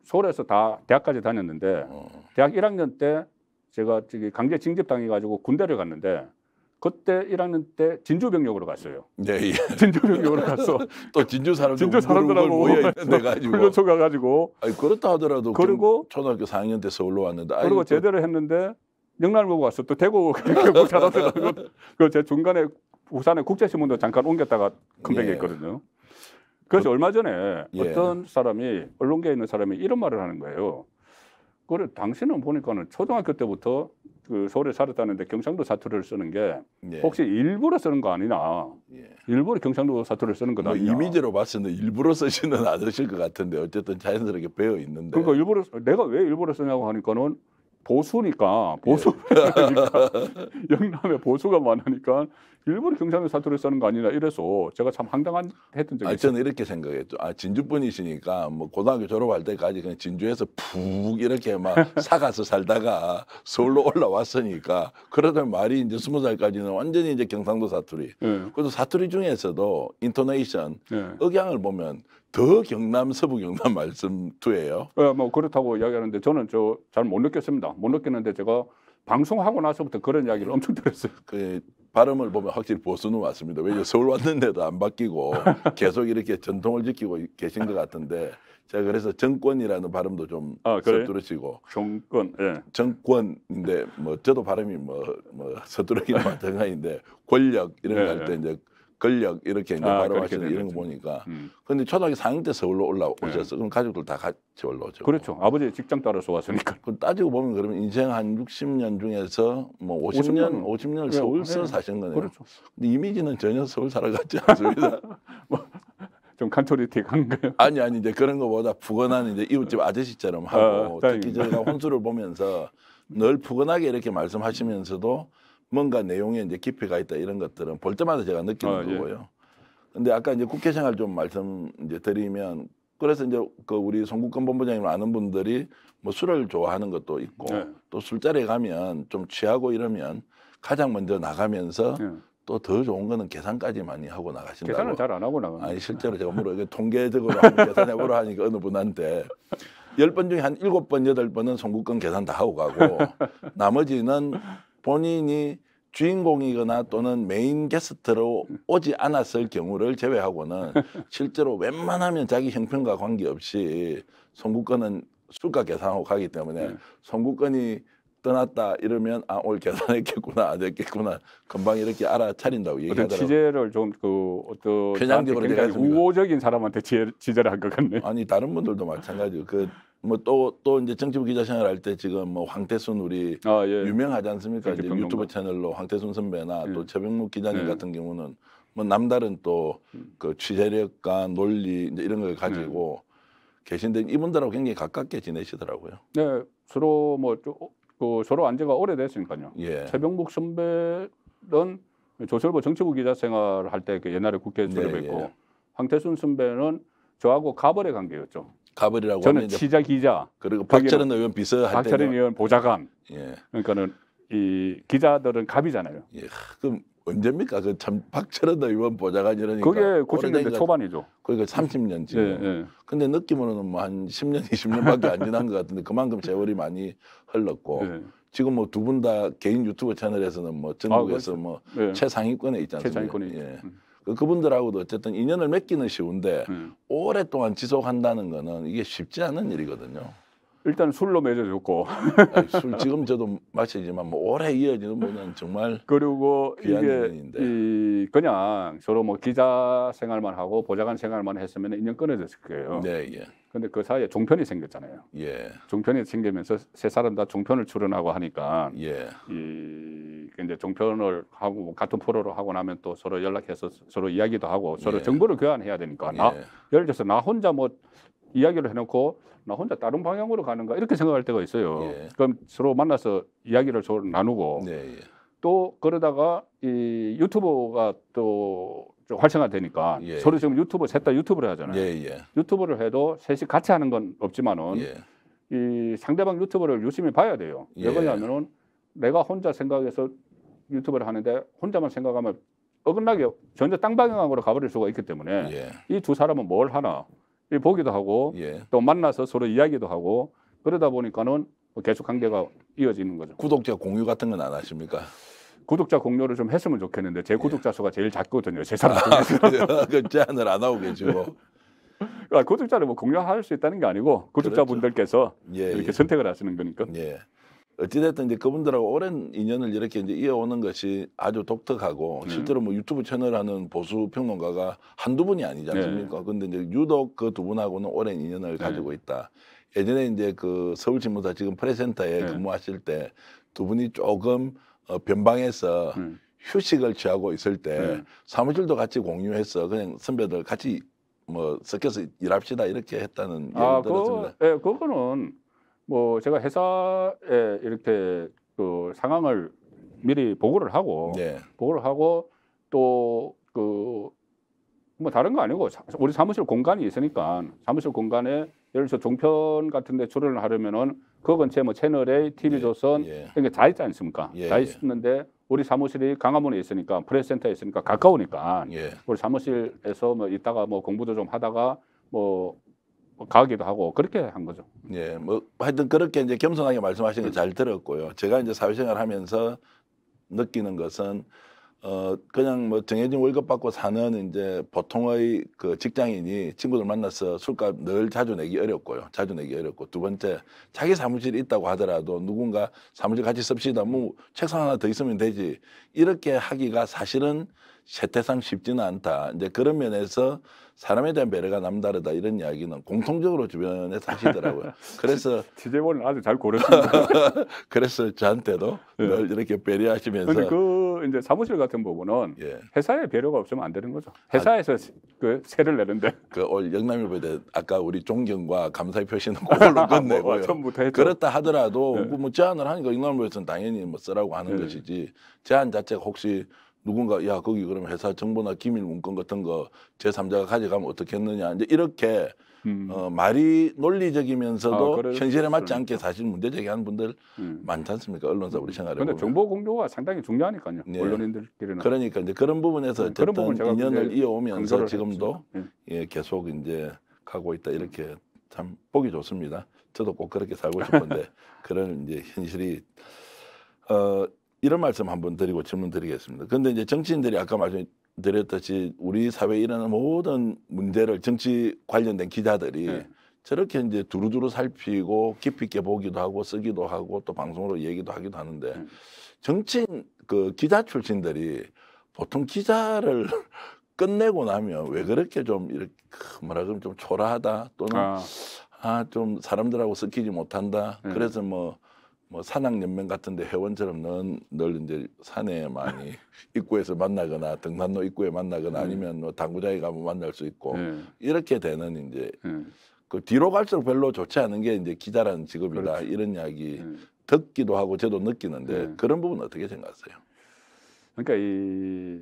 서울에서 다 대학까지 다녔는데 어. 대학 1학년 때 제가 저기 강제 징집당해가지고 군대를 갔는데 그때 1학년 때 진주병력으로 갔어요. 네, 예. 진주병력으로 갔어. 또 진주 사람들 진주 사람들하고 모 가지고 훈련소 가가지고. 아니 그렇다 하더라도 그리고 초등학교 4학년 때 서울로 왔는데. 그리고 제대로 했는데 영남을 보고 왔어. 또 대구 경북 잘하더라고. 그제 중간에 부산에 국제신문도 잠깐 옮겼다가 컴백했거든요. 예. 그래서 그, 얼마 전에 예. 어떤 사람이 언론계에 있는 사람이 이런 말을 하는 거예요. 그래 당신은 보니까는 초등학교 때부터 그 서울에 살았다는데 경상도 사투리를 쓰는 게 예. 혹시 일부러 쓰는 거 아니냐? 예. 일부러 경상도 사투리를 쓰는 거다. 뭐 이미지로 봤을 때 일부러 쓰시는 않으실 것 같은데 어쨌든 자연스럽게 배어 있는데. 그러니까 일부러 내가 왜 일부러 쓰냐고 하니까는 보수니까 보수 그러니까 영남에 보수가 많으니까 일부러 경상도 사투를 쓰는 거 아니냐 이래서 제가 참 황당한 했던 적이 아, 저는 이렇게 생각했죠. 아 진주 분이시니까 뭐 고등학교 졸업할 때까지 그냥 진주에서 푹 이렇게 막 사가서 살다가 서울로 올라왔으니까 그러다 말이 이제 스무 살까지는 완전히 이제 경상도 사투리. 네. 예. 그래서 사투리 중에서도 인토네이션 네. 억양을 보면 더 경남 서부 경남 말씀투예요. 네, 예, 뭐 그렇다고 이야기하는데 저는 저 잘 못 느꼈습니다. 못 느꼈는데 제가 방송하고 나서부터 그런 이야기를 엄청 들었어요. 그 발음을 보면 확실히 보수는 왔습니다. 왜냐 서울 왔는데도 안 바뀌고 계속 이렇게 전통을 지키고 계신 것 같은데 제가 그래서 정권이라는 발음도 좀 아, 그래? 서투르시고 정권, 예. 정권인데 뭐 저도 발음이 뭐, 뭐 서투르기는 마찬가지인데 권력 이런 거 예, 할때 예. 이제 권력 이렇게 이제 발음하시는 아, 이런 거 보니까. 음. 근데 초등학교 4학년 때 서울로 올라오셨어. 예. 네. 그럼 가족들 다 같이 올라오죠. 그렇죠. 아버지 직장 따라서 왔으니까. 그 따지고 보면 그러면 인생 한 60년 중에서 뭐 50년, 50년, 년 네, 서울서 네. 사신 거네요. 그렇죠. 근데 이미지는 전혀 서울 살아가지 않습니다. 뭐. 좀간초리티한가요 아니 아니 이제 그런 거보다 부근한 이제 이웃집 어. 아저씨처럼 하고 아, 특히 저희가 혼수를 보면서 늘 부근하게 이렇게 말씀하시면서도 뭔가 내용에 이제 깊이가 있다 이런 것들은 볼 때마다 제가 느끼는 아, 예. 거고요. 근데 아까 이제 국회 생활 좀 말씀 이제 드리면 그래서 이제 그 우리 송국근 본부장님 아는 분들이 뭐 술을 좋아하는 것도 있고 예. 또 술자리에 가면 좀 취하고 이러면 가장 먼저 나가면서 예. 네. 또더 좋은 거는 계산까지 많이 하고 나가신다고. 계산을 잘 안 하고 나가. 아니 실제로 제가 물어 통계적으로 계산해 보라 하니까 어느 분한테 열 번 중에 한 일곱 번 여덟 번은 송국근 계산 다 하고 가고 나머지는 본인이 주인공이거나 또는 메인 게스트로 음. 오지 않았을 경우를 제외하고는 실제로 웬만하면 자기 형편과 관계없이 선구권은 수가 계산하고 가기 때문에 네. 선구권이 떠났다 이러면 아 올 계산했겠구나 안 했겠구나 금방 이렇게 알아차린다고 얘기하더라고요. 재를 좀 그 어떤 편향적으로 굉장히 우호적인 사람한테 지재를한 것 같네요. 아니 다른 분들도 마찬가지고 그 뭐또또 또 이제 정치부 기자 생활할 때 지금 뭐 황태순 우리 아, 예. 유명하지 않습니까? 이제 그러니까 유튜브 채널로 황태순 선배나 예. 또 최병묵 기자님 예. 같은 경우는 뭐 남다른 또그 음. 취재력과 논리 이제 이런 걸 가지고 계신데 이분들하고 굉장히 가깝게 지내시더라고요. 네, 서로 뭐그 서로 안제가 오래됐으니까요. 예. 최병묵 선배는 조선일보 정치부 기자 생활할 때 그 옛날에 국회에 서입했고 네, 예, 예. 황태순 선배는 저하고 가벌의 관계였죠. 가버리라고 저는 합니다. 자 기자 그리고 박철현 의원 비서할 박철현 의원 보좌관 예. 그러니까는 이 기자들은 갑이잖아요. 예. 그럼 언제입니까? 그 참 박철현 의원 보좌관 이러니까 그게 90년대 초반이죠. 그러니까 30년 지금. 예, 예. 근데 느낌으로는 뭐 한 10년, 20년밖에 안 지난 것 같은데 그만큼 세월이 많이 흘렀고 예. 지금 뭐 두 분 다 개인 유튜브 채널에서는 뭐 아, 전국에서 아, 뭐 예. 최상위권에 있지 않습니까? 최상위권에 예. 음. 그, 그분들하고도 어쨌든 인연을 맺기는 쉬운데 네. 오랫동안 지속한다는 거는 이게 쉽지 않은 일이거든요. 일단 술로 맺어줬고 아니, 술 지금 저도 마시지만 뭐 오래 이어지는 분은 정말 그리고 이게 인연인데. 이 그냥 서로 뭐 기자 생활만 하고 보좌관 생활만 했으면 인연 끊어졌을 거예요. 네, 예. 근데 그 사이에 종편이 생겼잖아요. 예. 종편이 생기면서 세 사람 다 종편을 출연하고 하니까 예. 이 그 이제 종편을 하고 같은 프로로 하고 나면 또 서로 연락해서 서로 이야기도 하고 서로 예. 정보를 교환해야 되니까 나 예. 예를 들어서 나 혼자 뭐 이야기를 해놓고 나 혼자 다른 방향으로 가는가 이렇게 생각할 때가 있어요. 예. 그럼 서로 만나서 이야기를 서로 나누고 네, 예, 또 그러다가 이 유튜버가 또 좀 활성화되니까 예, 예. 서로 지금 유튜브셋 다 유튜브를 하잖아요. 예, 유튜브를 해도 셋이 같이 하는 건 없지만은 이 상대방 유튜브를 유심히 봐야 돼요. 왜 그러냐면은 내가 혼자 생각해서 유튜브를 하는데 혼자만 생각하면 어긋나게 전혀 땅 방향으로 가버릴 수가 있기 때문에 이 두 사람은 뭘 하나 보기도 하고 예. 또 만나서 서로 이야기도 하고 그러다 보니까는 뭐 계속 관계가 이어지는 거죠. 구독자 공유 같은 건 안 하십니까? 구독자 공유를 좀 했으면 좋겠는데 제 예. 구독자 수가 제일 작거든요. 제 사람 아, 중 그 제안을 안 하고 계시고. 그러니까 구독자를 뭐 공유할 수 있다는 게 아니고 구독자분들께서 그렇죠. 예, 이렇게 예. 선택을 하시는 거니까. 예. 어찌됐든 이제 그분들하고 오랜 인연을 이렇게 이제 이어오는 것이 아주 독특하고 음. 실제로 뭐 유튜브 채널 하는 보수 평론가가 한두 분이 아니지 네. 않습니까? 네. 근데 이제 유독 그 두 분하고는 오랜 인연을 네. 가지고 있다. 예전에 이제 그 서울신문사 지금 프레젠터에 네. 근무하실 때 두 분이 조금 어, 변방에서 음. 휴식을 취하고 있을 때 네. 사무실도 같이 공유해서 그냥 선배들 같이 뭐 섞여서 일합시다 이렇게 했다는 얘기 아, 들었습니다. 그, 예, 그거는 뭐 제가 회사에 이렇게 그 상황을 미리 보고를 하고 네. 보고를 하고 또 그 뭐 다른 거 아니고 우리 사무실 공간이 있으니까 사무실 공간에 예를 들어 종편 같은 데 출연을 하려면은 그 근처에 뭐 채널 A, TV 예, 조선 예, 예. 이런 게 다 있지 않습니까? 예, 다 예. 있는데 우리 사무실이 강화문에 있으니까 프레스센터에 있으니까 가까우니까 예. 우리 사무실에서 뭐 있다가 뭐 공부도 좀 하다가 뭐 가기도 하고 그렇게 한 거죠. 예, 뭐 하여튼 그렇게 이제 겸손하게 말씀하신는잘 들었고요. 제가 이제 사회생활 하면서 느끼는 것은 어 그냥 뭐 정해진 월급 받고 사는 이제 보통의 그 직장인이 친구들 만나서 술값 늘 자주 내기 어렵고요. 자주 내기 어렵고 두 번째 자기 사무실이 있다고 하더라도 누군가 사무실 같이 씁시다. 뭐 책상 하나 더 있으면 되지. 이렇게 하기가 사실은 세태상 쉽지는 않다. 이제 그런 면에서 사람에 대한 배려가 남다르다 이런 이야기는 공통적으로 주변에 사시더라고요. 그래서 주제를 아주 잘고르셨어요 그래서 저한테도 네. 늘 이렇게 배려하시면서 그 이제 사무실 같은 부분은 예. 회사에 배려가 없으면 안 되는 거죠. 아, 회사에서 아, 그 세를 내는데. 그오 영남일보에 아까 우리 존경과 감사의 표시는 그걸로 뭐 끝내고요. 뭐, 그렇다 하더라도 네. 뭐, 뭐 제안을 하니까 영남일보에서는 당연히 뭐 쓰라고 하는 네. 것이지 제안 자체가 혹시 누군가 야 거기 그럼 회사 정보나 기밀 문건 같은 거 제3자가 가져가면 어떻겠느냐 이제 이렇게 음. 어, 말이 논리적이면서도 아, 현실에 맞지 그러니까. 않게 사실 문제 제기하는 분들 음. 많지 않습니까? 언론사 우리 생활에. 근데 정보 공유가 상당히 중요하니까요. 네. 언론인들끼리는. 그러니까 이제 그런 부분에서 네. 어쨌든 그런 인연을 이어오면서 지금도 네. 예, 계속 이제 가고 있다 이렇게 음. 참 보기 좋습니다. 저도 꼭 그렇게 살고 싶은데 그런 이제 현실이 어, 이런 말씀 한번 드리고 질문 드리겠습니다. 근데 이제 정치인들이 아까 말씀 드렸듯이 우리 사회에 일어나는 모든 문제를 정치 관련된 기자들이 네. 저렇게 이제 두루두루 살피고 깊이 있게 보기도 하고 쓰기도 하고 또 방송으로 얘기도 하기도 하는데 음. 정치인 그 기자 출신들이 보통 기자를 끝내고 나면 왜 그렇게 좀 이렇게 뭐라 그러면 좀 초라하다 또는 아. 아, 좀 사람들하고 섞이지 못한다. 네. 그래서 뭐뭐 산악연맹 같은데 회원처럼 늘, 늘 이제 산에 많이 입구에서 만나거나 등산로 입구에 만나거나 음. 아니면 뭐 당구장에 가면 만날 수 있고 예. 이렇게 되는 이제 예. 그 뒤로 갈수록 별로 좋지 않은 게 이제 기자라는 직업이다 그렇지. 이런 이야기 예. 듣기도 하고 저도 느끼는데 그런 부분 어떻게 생각하세요? 그러니까 이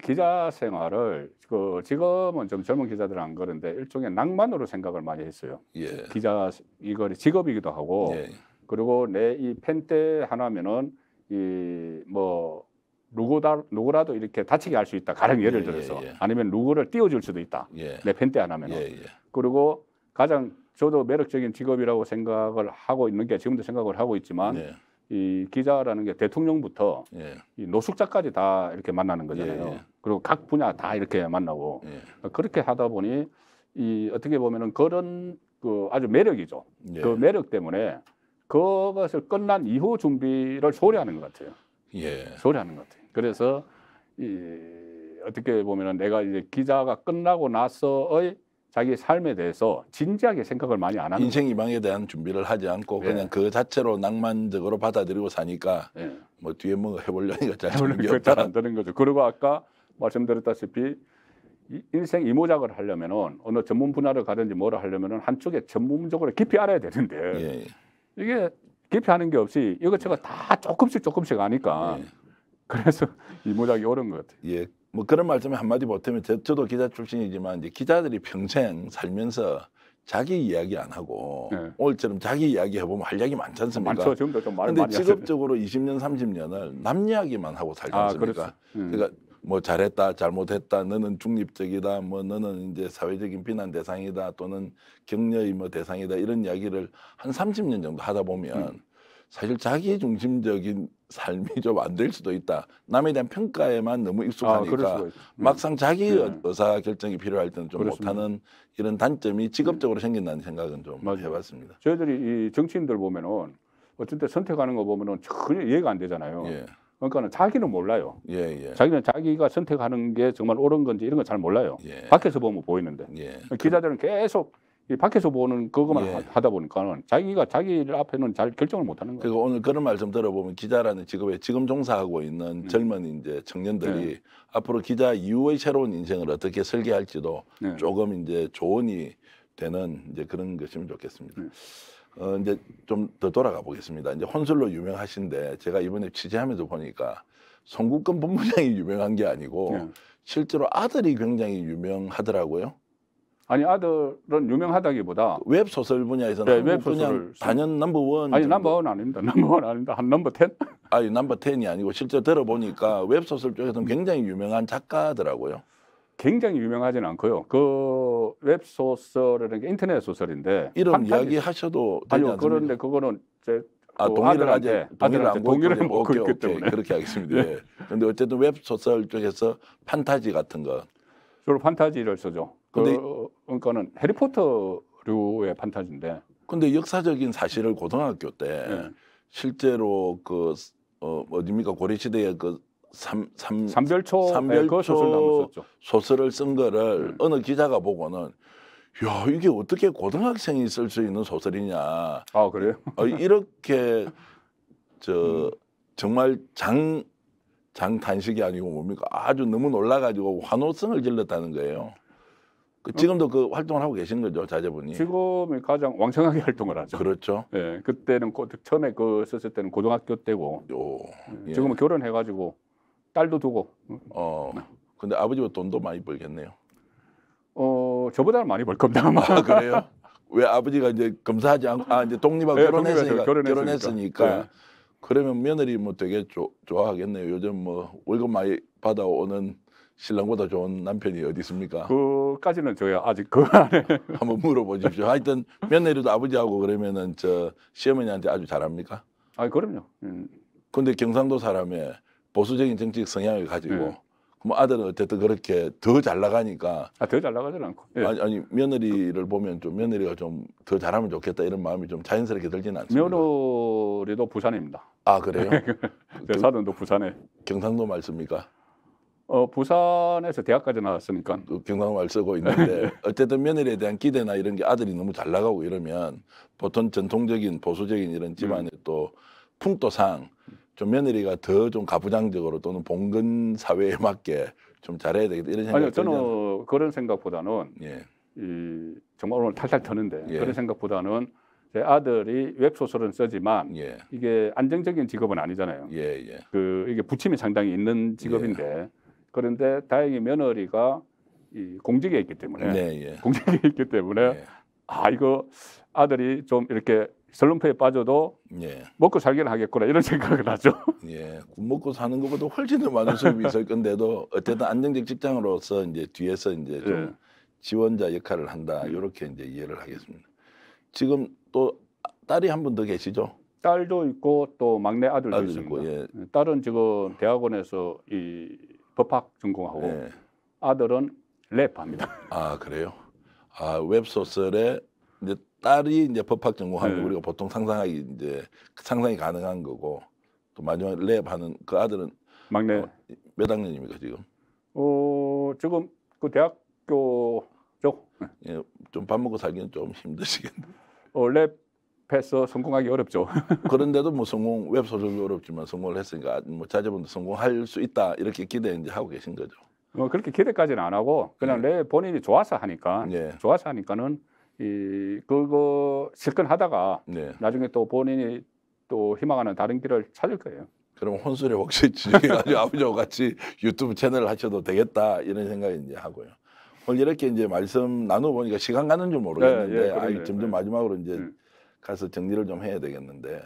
기자 생활을 그 지금은 좀 젊은 기자들은 안 그런데 일종의 낭만으로 생각을 많이 했어요. 예. 기자 이거 직업이기도 하고 예. 그리고 내 이 펜대 하나면은 이뭐 누구다 누구라도 이렇게 다치게 할 수 있다. 가령 예를 예, 예, 들어서 예, 예, 예. 아니면 누구를 띄워줄 수도 있다. 예. 내 펜대 하나면은 그리고 가장 저도 매력적인 직업이라고 생각을 하고 있는 게 지금도 생각을 하고 있지만 네. 이 기자라는 게 대통령부터 이 노숙자까지 다 이렇게 만나는 거잖아요. 그리고 각 분야 다 이렇게 만나고 그렇게 하다 보니 이 어떻게 보면은 그런 그 아주 매력이죠. 그 매력 때문에 그것을 끝난 이후 준비를 소홀히 하는 것 같아요. 예. 소홀히 하는 것 같아요. 그래서 이, 어떻게 보면은 내가 이제 기자가 끝나고 나서의 자기 삶에 대해서 진지하게 생각을 많이 안 하는 인생 이방에 대한 준비를 하지 않고 예. 그냥 그 자체로 낭만적으로 받아들이고 사니까 예. 뭐 뒤에 뭐 해보려니까 잘 안 되는 거죠. 그리고 아까 말씀드렸다시피 인생 이모작을 하려면은 어느 전문 분야를 가든지 뭐를 하려면은 한쪽에 전문적으로 깊이 알아야 되는데 예. 예. 이게 깊이 하는 게 없이 이것저것 다 조금씩 조금씩 아니까 예. 그래서 이 모작이 오른 것 같아요. 예. 뭐 그런 말씀에 한마디 보태면 저, 도 기자 출신이지만 이제 기자들이 평생 살면서 자기 이야기 안 하고 네. 예. 오늘처럼 자기 이야기 해보면 할 이야기 많지 않습니까? 많죠. 지금도 좀 말을 많이 하죠. 직업적으로 20년, 30년을 남 이야기만 하고 살지 아, 않습니까? 아, 음. 그러니까 뭐 잘했다 잘못했다 너는 중립적이다 뭐 너는 이제 사회적인 비난 대상이다 또는 격려의 뭐 대상이다 이런 이야기를 한 30년 정도 하다 보면 음. 사실 자기 중심적인 삶이 좀 안 될 수도 있다. 남에 대한 평가에만 너무 익숙하니까 아, 음. 막상 자기 네. 의사 결정이 필요할 때는 좀 그렇습니다. 못하는 이런 단점이 직업적으로 네. 생긴다는 생각은 좀 맞아요. 해봤습니다. 저희들이 이 정치인들 보면은 어쨌든 선택하는 거 보면은 전혀 이해가 안 되잖아요. 예. 그러니까는 자기는 몰라요. 예, 예. 자기는 자기가 선택하는 게 정말 옳은 건지 이런 건잘 몰라요. 예. 밖에서 보면 보이는데 예. 기자들은 계속 밖에서 보는 그것만 예. 하다 보니까는 자기가 자기를 앞에는 잘 결정을 못 하는 거예요. 그리고 오늘 그런 말씀 들어보면 기자라는 직업에 지금 종사하고 있는 네. 젊은 이제 청년들이 네. 앞으로 기자 이후의 새로운 인생을 어떻게 설계할지도 네. 조금 이제 조언이 되는 이제 그런 것이면 좋겠습니다. 네. 어, 이제 좀 더 돌아가 보겠습니다. 이제 혼술로 유명하신데 제가 이번에 취재하면서 보니까 송국근 본부장이 유명한 게 아니고 네. 실제로 아들이 굉장히 유명하더라고요. 아니 아들은 유명하다기보다 웹 소설 분야에서는 네, 웹소 단연 넘버원 아니 넘버원 아닙니다 넘버원 아닙니다 한 넘버 텐 아니 넘버 텐이 아니고 실제 들어보니까 웹 소설 쪽에서는 굉장히 유명한 작가더라고요 굉장히 유명하지는 않고요. 그 웹소설이라는 게 인터넷 소설인데 이런 이야기 하셔도 아니요 그런데 그거는 제 아, 그 동의를 아직 동의를 안 동의를 못 오케이, 오케이, 때문에 그렇게 하겠습니다. 그런데 네. 예. 어쨌든 웹 소설 쪽에서 판타지 같은 거 주로 판타지를 쓰죠. 그 근데 그, 그러니까는 해리포터류의 판타지인데. 근데 역사적인 사실을 고등학교 때 네. 실제로 그 어, 어딥니까 고려 시대의 그 삼, 삼, 삼별초, 삼별초 소설 소설을 쓴 거를 음. 어느 기자가 보고는 야 이게 어떻게 고등학생이 쓸 수 있는 소설이냐. 아 그래요? 어, 이렇게 저 음. 정말 장 장단식이 아니고 뭡니까 아주 너무 놀라가지고 환호성을 질렀다는 거예요. 그 어. 지금도 그 활동을 하고 계신 거죠 자제분이? 지금 가장 왕성하게 활동을 하죠. 그렇죠. 예, 그때는 고, 처음에 그 썼을 때는 고등학교 때고 요, 예, 예. 지금은 결혼해가지고 딸도 두고. 어. 근데 아버지가 돈도 많이 벌겠네요. 어저보다 많이 벌 겁니다. 아마. 아, 그래요? 왜 아버지가 이제 검사하지 않고 아 이제 독립하고 네, 결혼했으니까, 결혼했으니까, 결혼했으니까. 네. 그러면 며느리 뭐 되게 조, 좋아하겠네요. 요즘 뭐 월급 많이 받아오는 신랑보다 좋은 남편이 어디 있습니까? 그까지는 저희 아직 그 안에 한번 물어보십시오. 하여튼 며느리도 아버지하고 그러면은 저 시어머니한테 아주 잘합니까? 아 그럼요. 음. 근데 경상도 사람에 보수적인 정치적 성향을 가지고 네. 뭐 아들은 어쨌든 그렇게 더 잘 나가니까 아, 더 잘 나가진 않고 예. 아니, 아니 며느리를 보면 좀 며느리가 좀 더 잘하면 좋겠다 이런 마음이 좀 자연스럽게 들지는 않습니다. 며느리도 부산입니다. 아 그래요? 제 그 그 사돈도 부산에. 경상도 말씁니까? 어 부산에서 대학까지 나왔으니까 그 경상말 쓰고 있는데 예. 어쨌든 며느리에 대한 기대나 이런 게 아들이 너무 잘 나가고 이러면 보통 전통적인 보수적인 이런 집안의 음. 또 풍토상 좀 며느리가 더 좀 가부장적으로 또는 봉건 사회에 맞게 좀 잘해야 되겠다 이런 생각. 아니요, 들잖아요. 그런 생각보다는 예. 이 정말 오늘 탈탈 터는데 예. 그런 생각보다는 제 아들이 웹 소설은 쓰지만 예. 이게 안정적인 직업은 아니잖아요. 예, 예. 그 이게 부침이 상당히 있는 예. 직업인데 그런데 다행히 며느리가 이 공직에 있기 때문에 네, 예. 공직에 있기 때문에 아 이거 아들이 좀 이렇게 슬럼프에 빠져도 예. 먹고 살기는 하겠구나 이런 생각을 하죠. 예, 먹고 사는 것보다 훨씬 더 많은 수입이 있을 건데도 어쨌든 안정적 직장으로서 이제 뒤에서 이제 좀 예. 지원자 역할을 한다 이렇게 예. 이제 이해를 하겠습니다. 지금 또 딸이 한 분 더 계시죠? 딸도 있고 또 막내 아들도 아들 있고 예. 예. 딸은 지금 대학원에서 이 법학 전공하고 예. 아들은 랩합니다. 아 그래요? 아 웹소설에 이제 딸이 이제 법학 전공하고 음. 네. 우리가 보통 상상하기 이제 상상이 가능한 거고 또 마지막 랩 하는 그 아들은 막내 어, 몇 학년입니까 지금? 어 지금 그 대학교 쪽. 예, 좀밥 먹고 살기는 좀 힘드시겠네. 어, 랩패서 성공하기 어렵죠. 그런데도 뭐 성공 웹 소설도 어렵지만 성공을 했으니까 뭐 자제분도 성공할 수 있다 이렇게 기대 이제 하고 계신 거죠. 뭐 그렇게 기대까지는 안 하고 그냥 네. 랩 본인이 좋아서 하니까 네. 좋아서 하니까는. 이 그거 실컷 하다가 네. 나중에 또 본인이 또 희망하는 다른 길을 찾을 거예요. 그럼 혼술에 혹시 지나아버지하 같이 유튜브 채널을 하셔도 되겠다 이런 생각이 이제 하고요. 오늘 이렇게 이제 말씀 나누 보니까 시간 가는 줄 모르겠는데 네, 예, 그러네 점점 네. 마지막으로 이제 네. 가서 정리를 좀 해야 되겠는데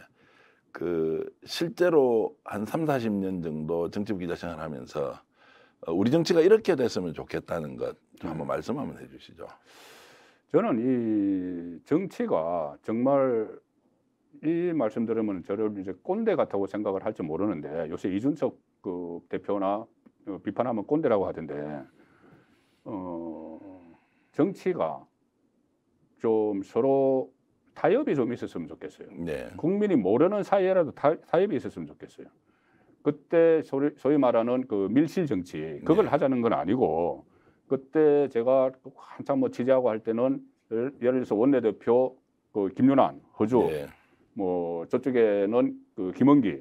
그 실제로 한삼 사십 년 정도 정치부 기자 생활 하면서 어, 우리 정치가 이렇게 됐으면 좋겠다는 것좀 한번 음. 말씀 한번 해주시죠. 저는 이 정치가 정말 이 말씀 들으면 저를 이제 꼰대 같다고 생각을 할지 모르는데 요새 이준석 그 대표나 어, 비판하면 꼰대라고 하던데 어 정치가 좀 서로 타협이 좀 있었으면 좋겠어요. 네. 국민이 모르는 사이에라도 타, 협이 있었으면 좋겠어요. 그때 소위, 말하는 그 밀실 정치 그걸 네. 하자는 건 아니고 그때 제가 한참 뭐 지지하고 할 때는 예를, 예를 들어서 원내대표 그 김윤환, 허주, 예. 뭐 저쪽에는 그 김은기,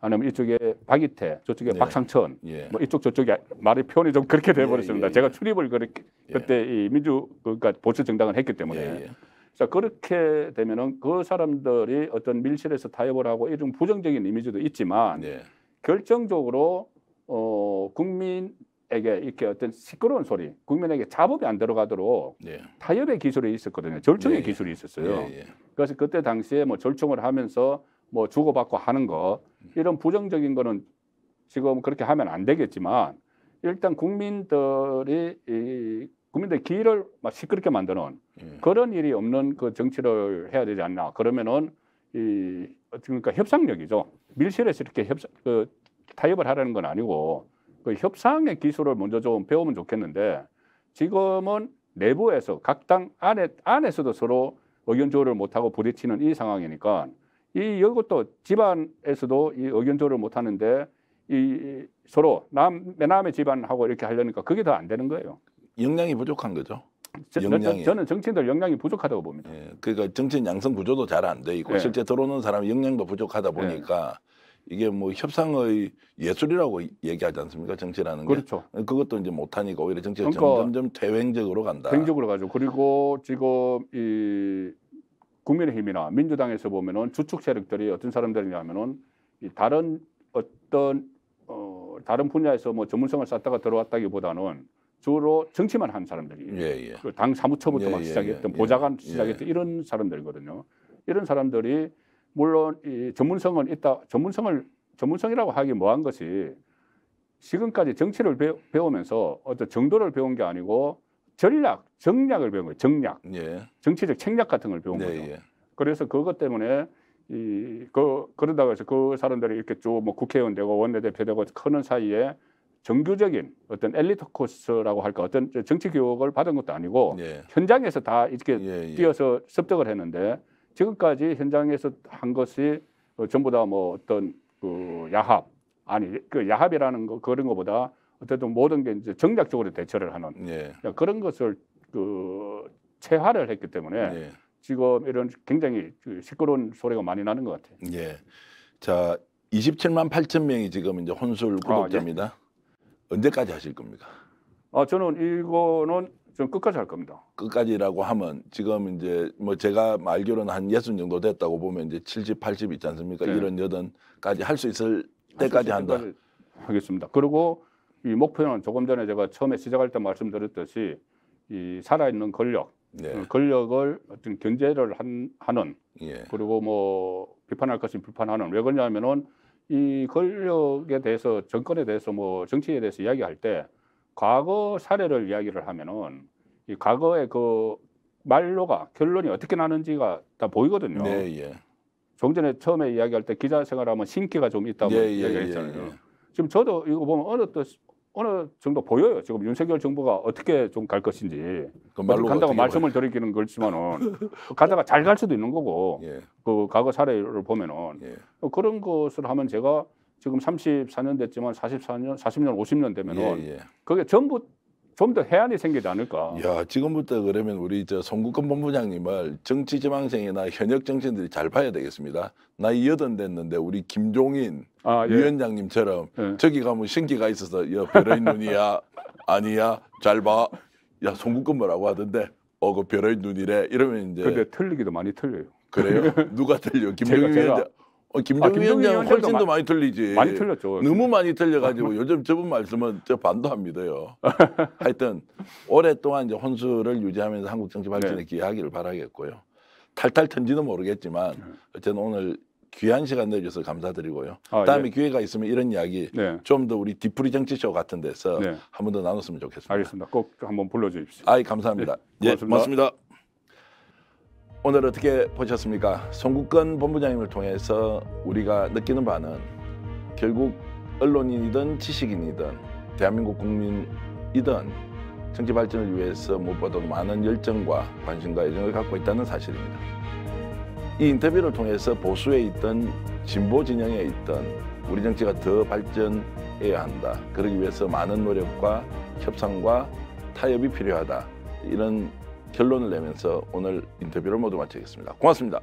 아니면 이쪽에 박이태, 저쪽에 네. 박상천, 예. 뭐 이쪽 저쪽에 말의 표현이 좀 그렇게 예, 돼버렸습니다. 예, 예, 제가 출입을 그렇게 예. 그때 이 민주 그러니까 보수 정당을 했기 때문에. 자 그렇게 되면은 그 사람들이 어떤 밀실에서 타협을 하고 이런 부정적인 이미지도 있지만 네. 결정적으로 어 국민 에게 이렇게 어떤 시끄러운 소리, 국민에게 자업이 안 들어가도록 예. 타협의 기술이 있었거든요. 절충의 예. 예. 기술이 있었어요. 예, 예. 그래서 그때 당시에 뭐 절충을 하면서 뭐 주고받고 하는 거 이런 부정적인 거는 지금 그렇게 하면 안 되겠지만 일단 국민들이 이 국민들 의길를막 시끄럽게 만드는 예. 그런 일이 없는 그 정치를 해야 되지 않나 그러면은 이어 그러니까 협상력이죠 밀실에서 이렇게 협상 그 타협을 하라는 건 아니고 그 협상의 기술을 먼저 좀 배우면 좋겠는데 지금은 내부에서 각 당 안에 안에서도 서로 의견 조율을 못하고 부딪히는 이 상황이니까 이 이것도 집안에서도 이 의견 조율을 못하는데 이 서로 남 매남의 집안하고 이렇게 하려니까 그게 더 안 되는 거예요. 역량이 부족한 거죠. 저, 역량이. 저는 정치인들 역량이 부족하다고 봅니다. 예, 그러니까 정치인 양성 구조도 잘 안 돼 있고 예. 실제 들어오는 사람 역량도 부족하다 예. 보니까 예. 이게 뭐 협상의 예술이라고 얘기하지 않습니까? 정치라는 게. 그렇죠. 그것도 이제 못하니까 오히려 정치가 그러니까 점점점 대횡적으로 간다. 대행적으로 가죠. 그리고 지금 이 국민의힘이나 민주당에서 보면은 주축 세력들이 어떤 사람들이냐면은 이 다른 어떤 어 다른 분야에서 뭐 전문성을 쌓다가 들어왔다기보다는 주로 정치만 한 사람들이 예, 예. 그 당 사무처부터 예, 막 예, 시작했던 예, 예. 보좌관 시작했던 이런 사람들이거든요. 이런 사람들이 물론 이 전문성은 있다. 전문성을 전문성이라고 하기 뭐한 것이 지금까지 정치를 배우, 면서 어떤 정도를 배운 게 아니고 전략, 정략을 배운 거예요. 정략, 예. 정치적 책략 같은 걸 배운 예, 네, 거예요. 예. 그래서 그것 때문에 이그 그러다가 해서 그 사람들이 이렇게 쭉뭐 국회의원 되고 원내대표 되고 크는 사이에 정규적인 어떤 엘리트 코스라고 할까 어떤 정치 교육을 받은 것도 아니고 예. 현장에서 다 이렇게 예, 예. 뛰어서 습득을 했는데 지금까지 현장에서 한 것이 어, 전부 다 뭐 어떤 그 야합 아니 그 야합이라는 거 그런 것보다 어쨌든 모든 게 이제 정략적으로 대처를 하는 예. 그러니까 그런 것을 그 체화를 했기 때문에 예. 지금 이런 굉장히 그 시끄러운 소리가 많이 나는 것 같아요. 예. 자, 27만 8천 명이 지금 이제 혼술 구독자입니다. 아, 예. 언제까지 하실 겁니까? 아, 저는 이거는 저는 끝까지 할 겁니다. 끝까지라고 하면 지금 이제 뭐 제가 알기로는 한 예순 정도 됐다고 보면 이제 칠십, 팔십 있지 않습니까? 네. 이런 여든까지 할 수 있을 때까지 할수 한다. 하겠습니다. 그리고 이 목표는 조금 전에 제가 처음에 시작할 때 말씀드렸듯이 이 살아있는 권력, 네. 음, 권력을 어떤 견제를 한, 하는 예. 그리고 뭐 비판할 것이 불판하는왜 그러냐면은 이 권력에 대해서 정권에 대해서 뭐 정치에 대해서 이야기할 때 과거 사례를 이야기를 하면은 이 과거의 그 말로가 결론이 어떻게 나는지가 다 보이거든요. 네, 예. 종전에 처음에 이야기할 때 기자 생활하면 신기가 좀 있다고 예, 이야기했잖아요. 예, 예, 예, 지금 저도 이거 보면 어느 또 어느 정도 보여요. 지금 윤석열 정부가 어떻게 좀 갈 것인지. 그 말로 간다고 말씀을 드리기는 그렇지만은 가다가 잘 갈 수도 있는 거고. 예. 그 과거 사례를 보면은 예. 그런 것을 하면 제가 지금 34년 됐지만 44년, 40년, 50년 되면은 예, 예. 그게 전부 좀 더 해안이 생기지 않을까. 야 지금부터 그러면 우리 저 송국근 본부장님을 정치 지망생이나 현역 정치인들이 잘 봐야 되겠습니다. 나이 여든 됐는데 우리 김종인 아, 예. 위원장님처럼 예. 저기 가면 신기가 있어서 야 별의 눈이야 아니야 잘 봐. 야 송국근 뭐라고 하던데 어그 별의 눈이래 이러면 이제. 근데 틀리기도 많이 틀려요. 그래요? 누가 틀려? 김종인 위원장. 어, 김종인, 아, 위원장 훨씬 더 많이 틀리지. 많이 틀렸죠. 너무 많이 틀려가지고 요즘 저분 말씀은 저 반도합니다요. 하여튼 오랫동안 이제 혼수를 유지하면서 한국 정치 발전에 네. 기여하기를 바라겠고요. 탈탈 턴지는 모르겠지만 네. 어쨌든 오늘 귀한 시간 내주셔서 감사드리고요. 아, 예. 다음에 예. 기회가 있으면 이런 이야기 네. 좀더 우리 디프리 정치쇼 같은 데서 네. 한번 더 나눴으면 좋겠습니다. 알겠습니다. 꼭 한번 불러주십시오. 아이 감사합니다. 네. 예, 고맙습니다. 고맙습니다. 오늘 어떻게 보셨습니까? 송국건 본부장님을 통해서 우리가 느끼는 바는 결국 언론인이든 지식인이든 대한민국 국민이든 정치 발전을 위해서 무엇보다 많은 열정과 관심과 애정을 갖고 있다는 사실입니다. 이 인터뷰를 통해서 보수에 있던 진보 진영에 있던 우리 정치가 더 발전해야 한다. 그러기 위해서 많은 노력과 협상과 타협이 필요하다. 이런 결론을 내면서 오늘 인터뷰를 모두 마치겠습니다. 고맙습니다.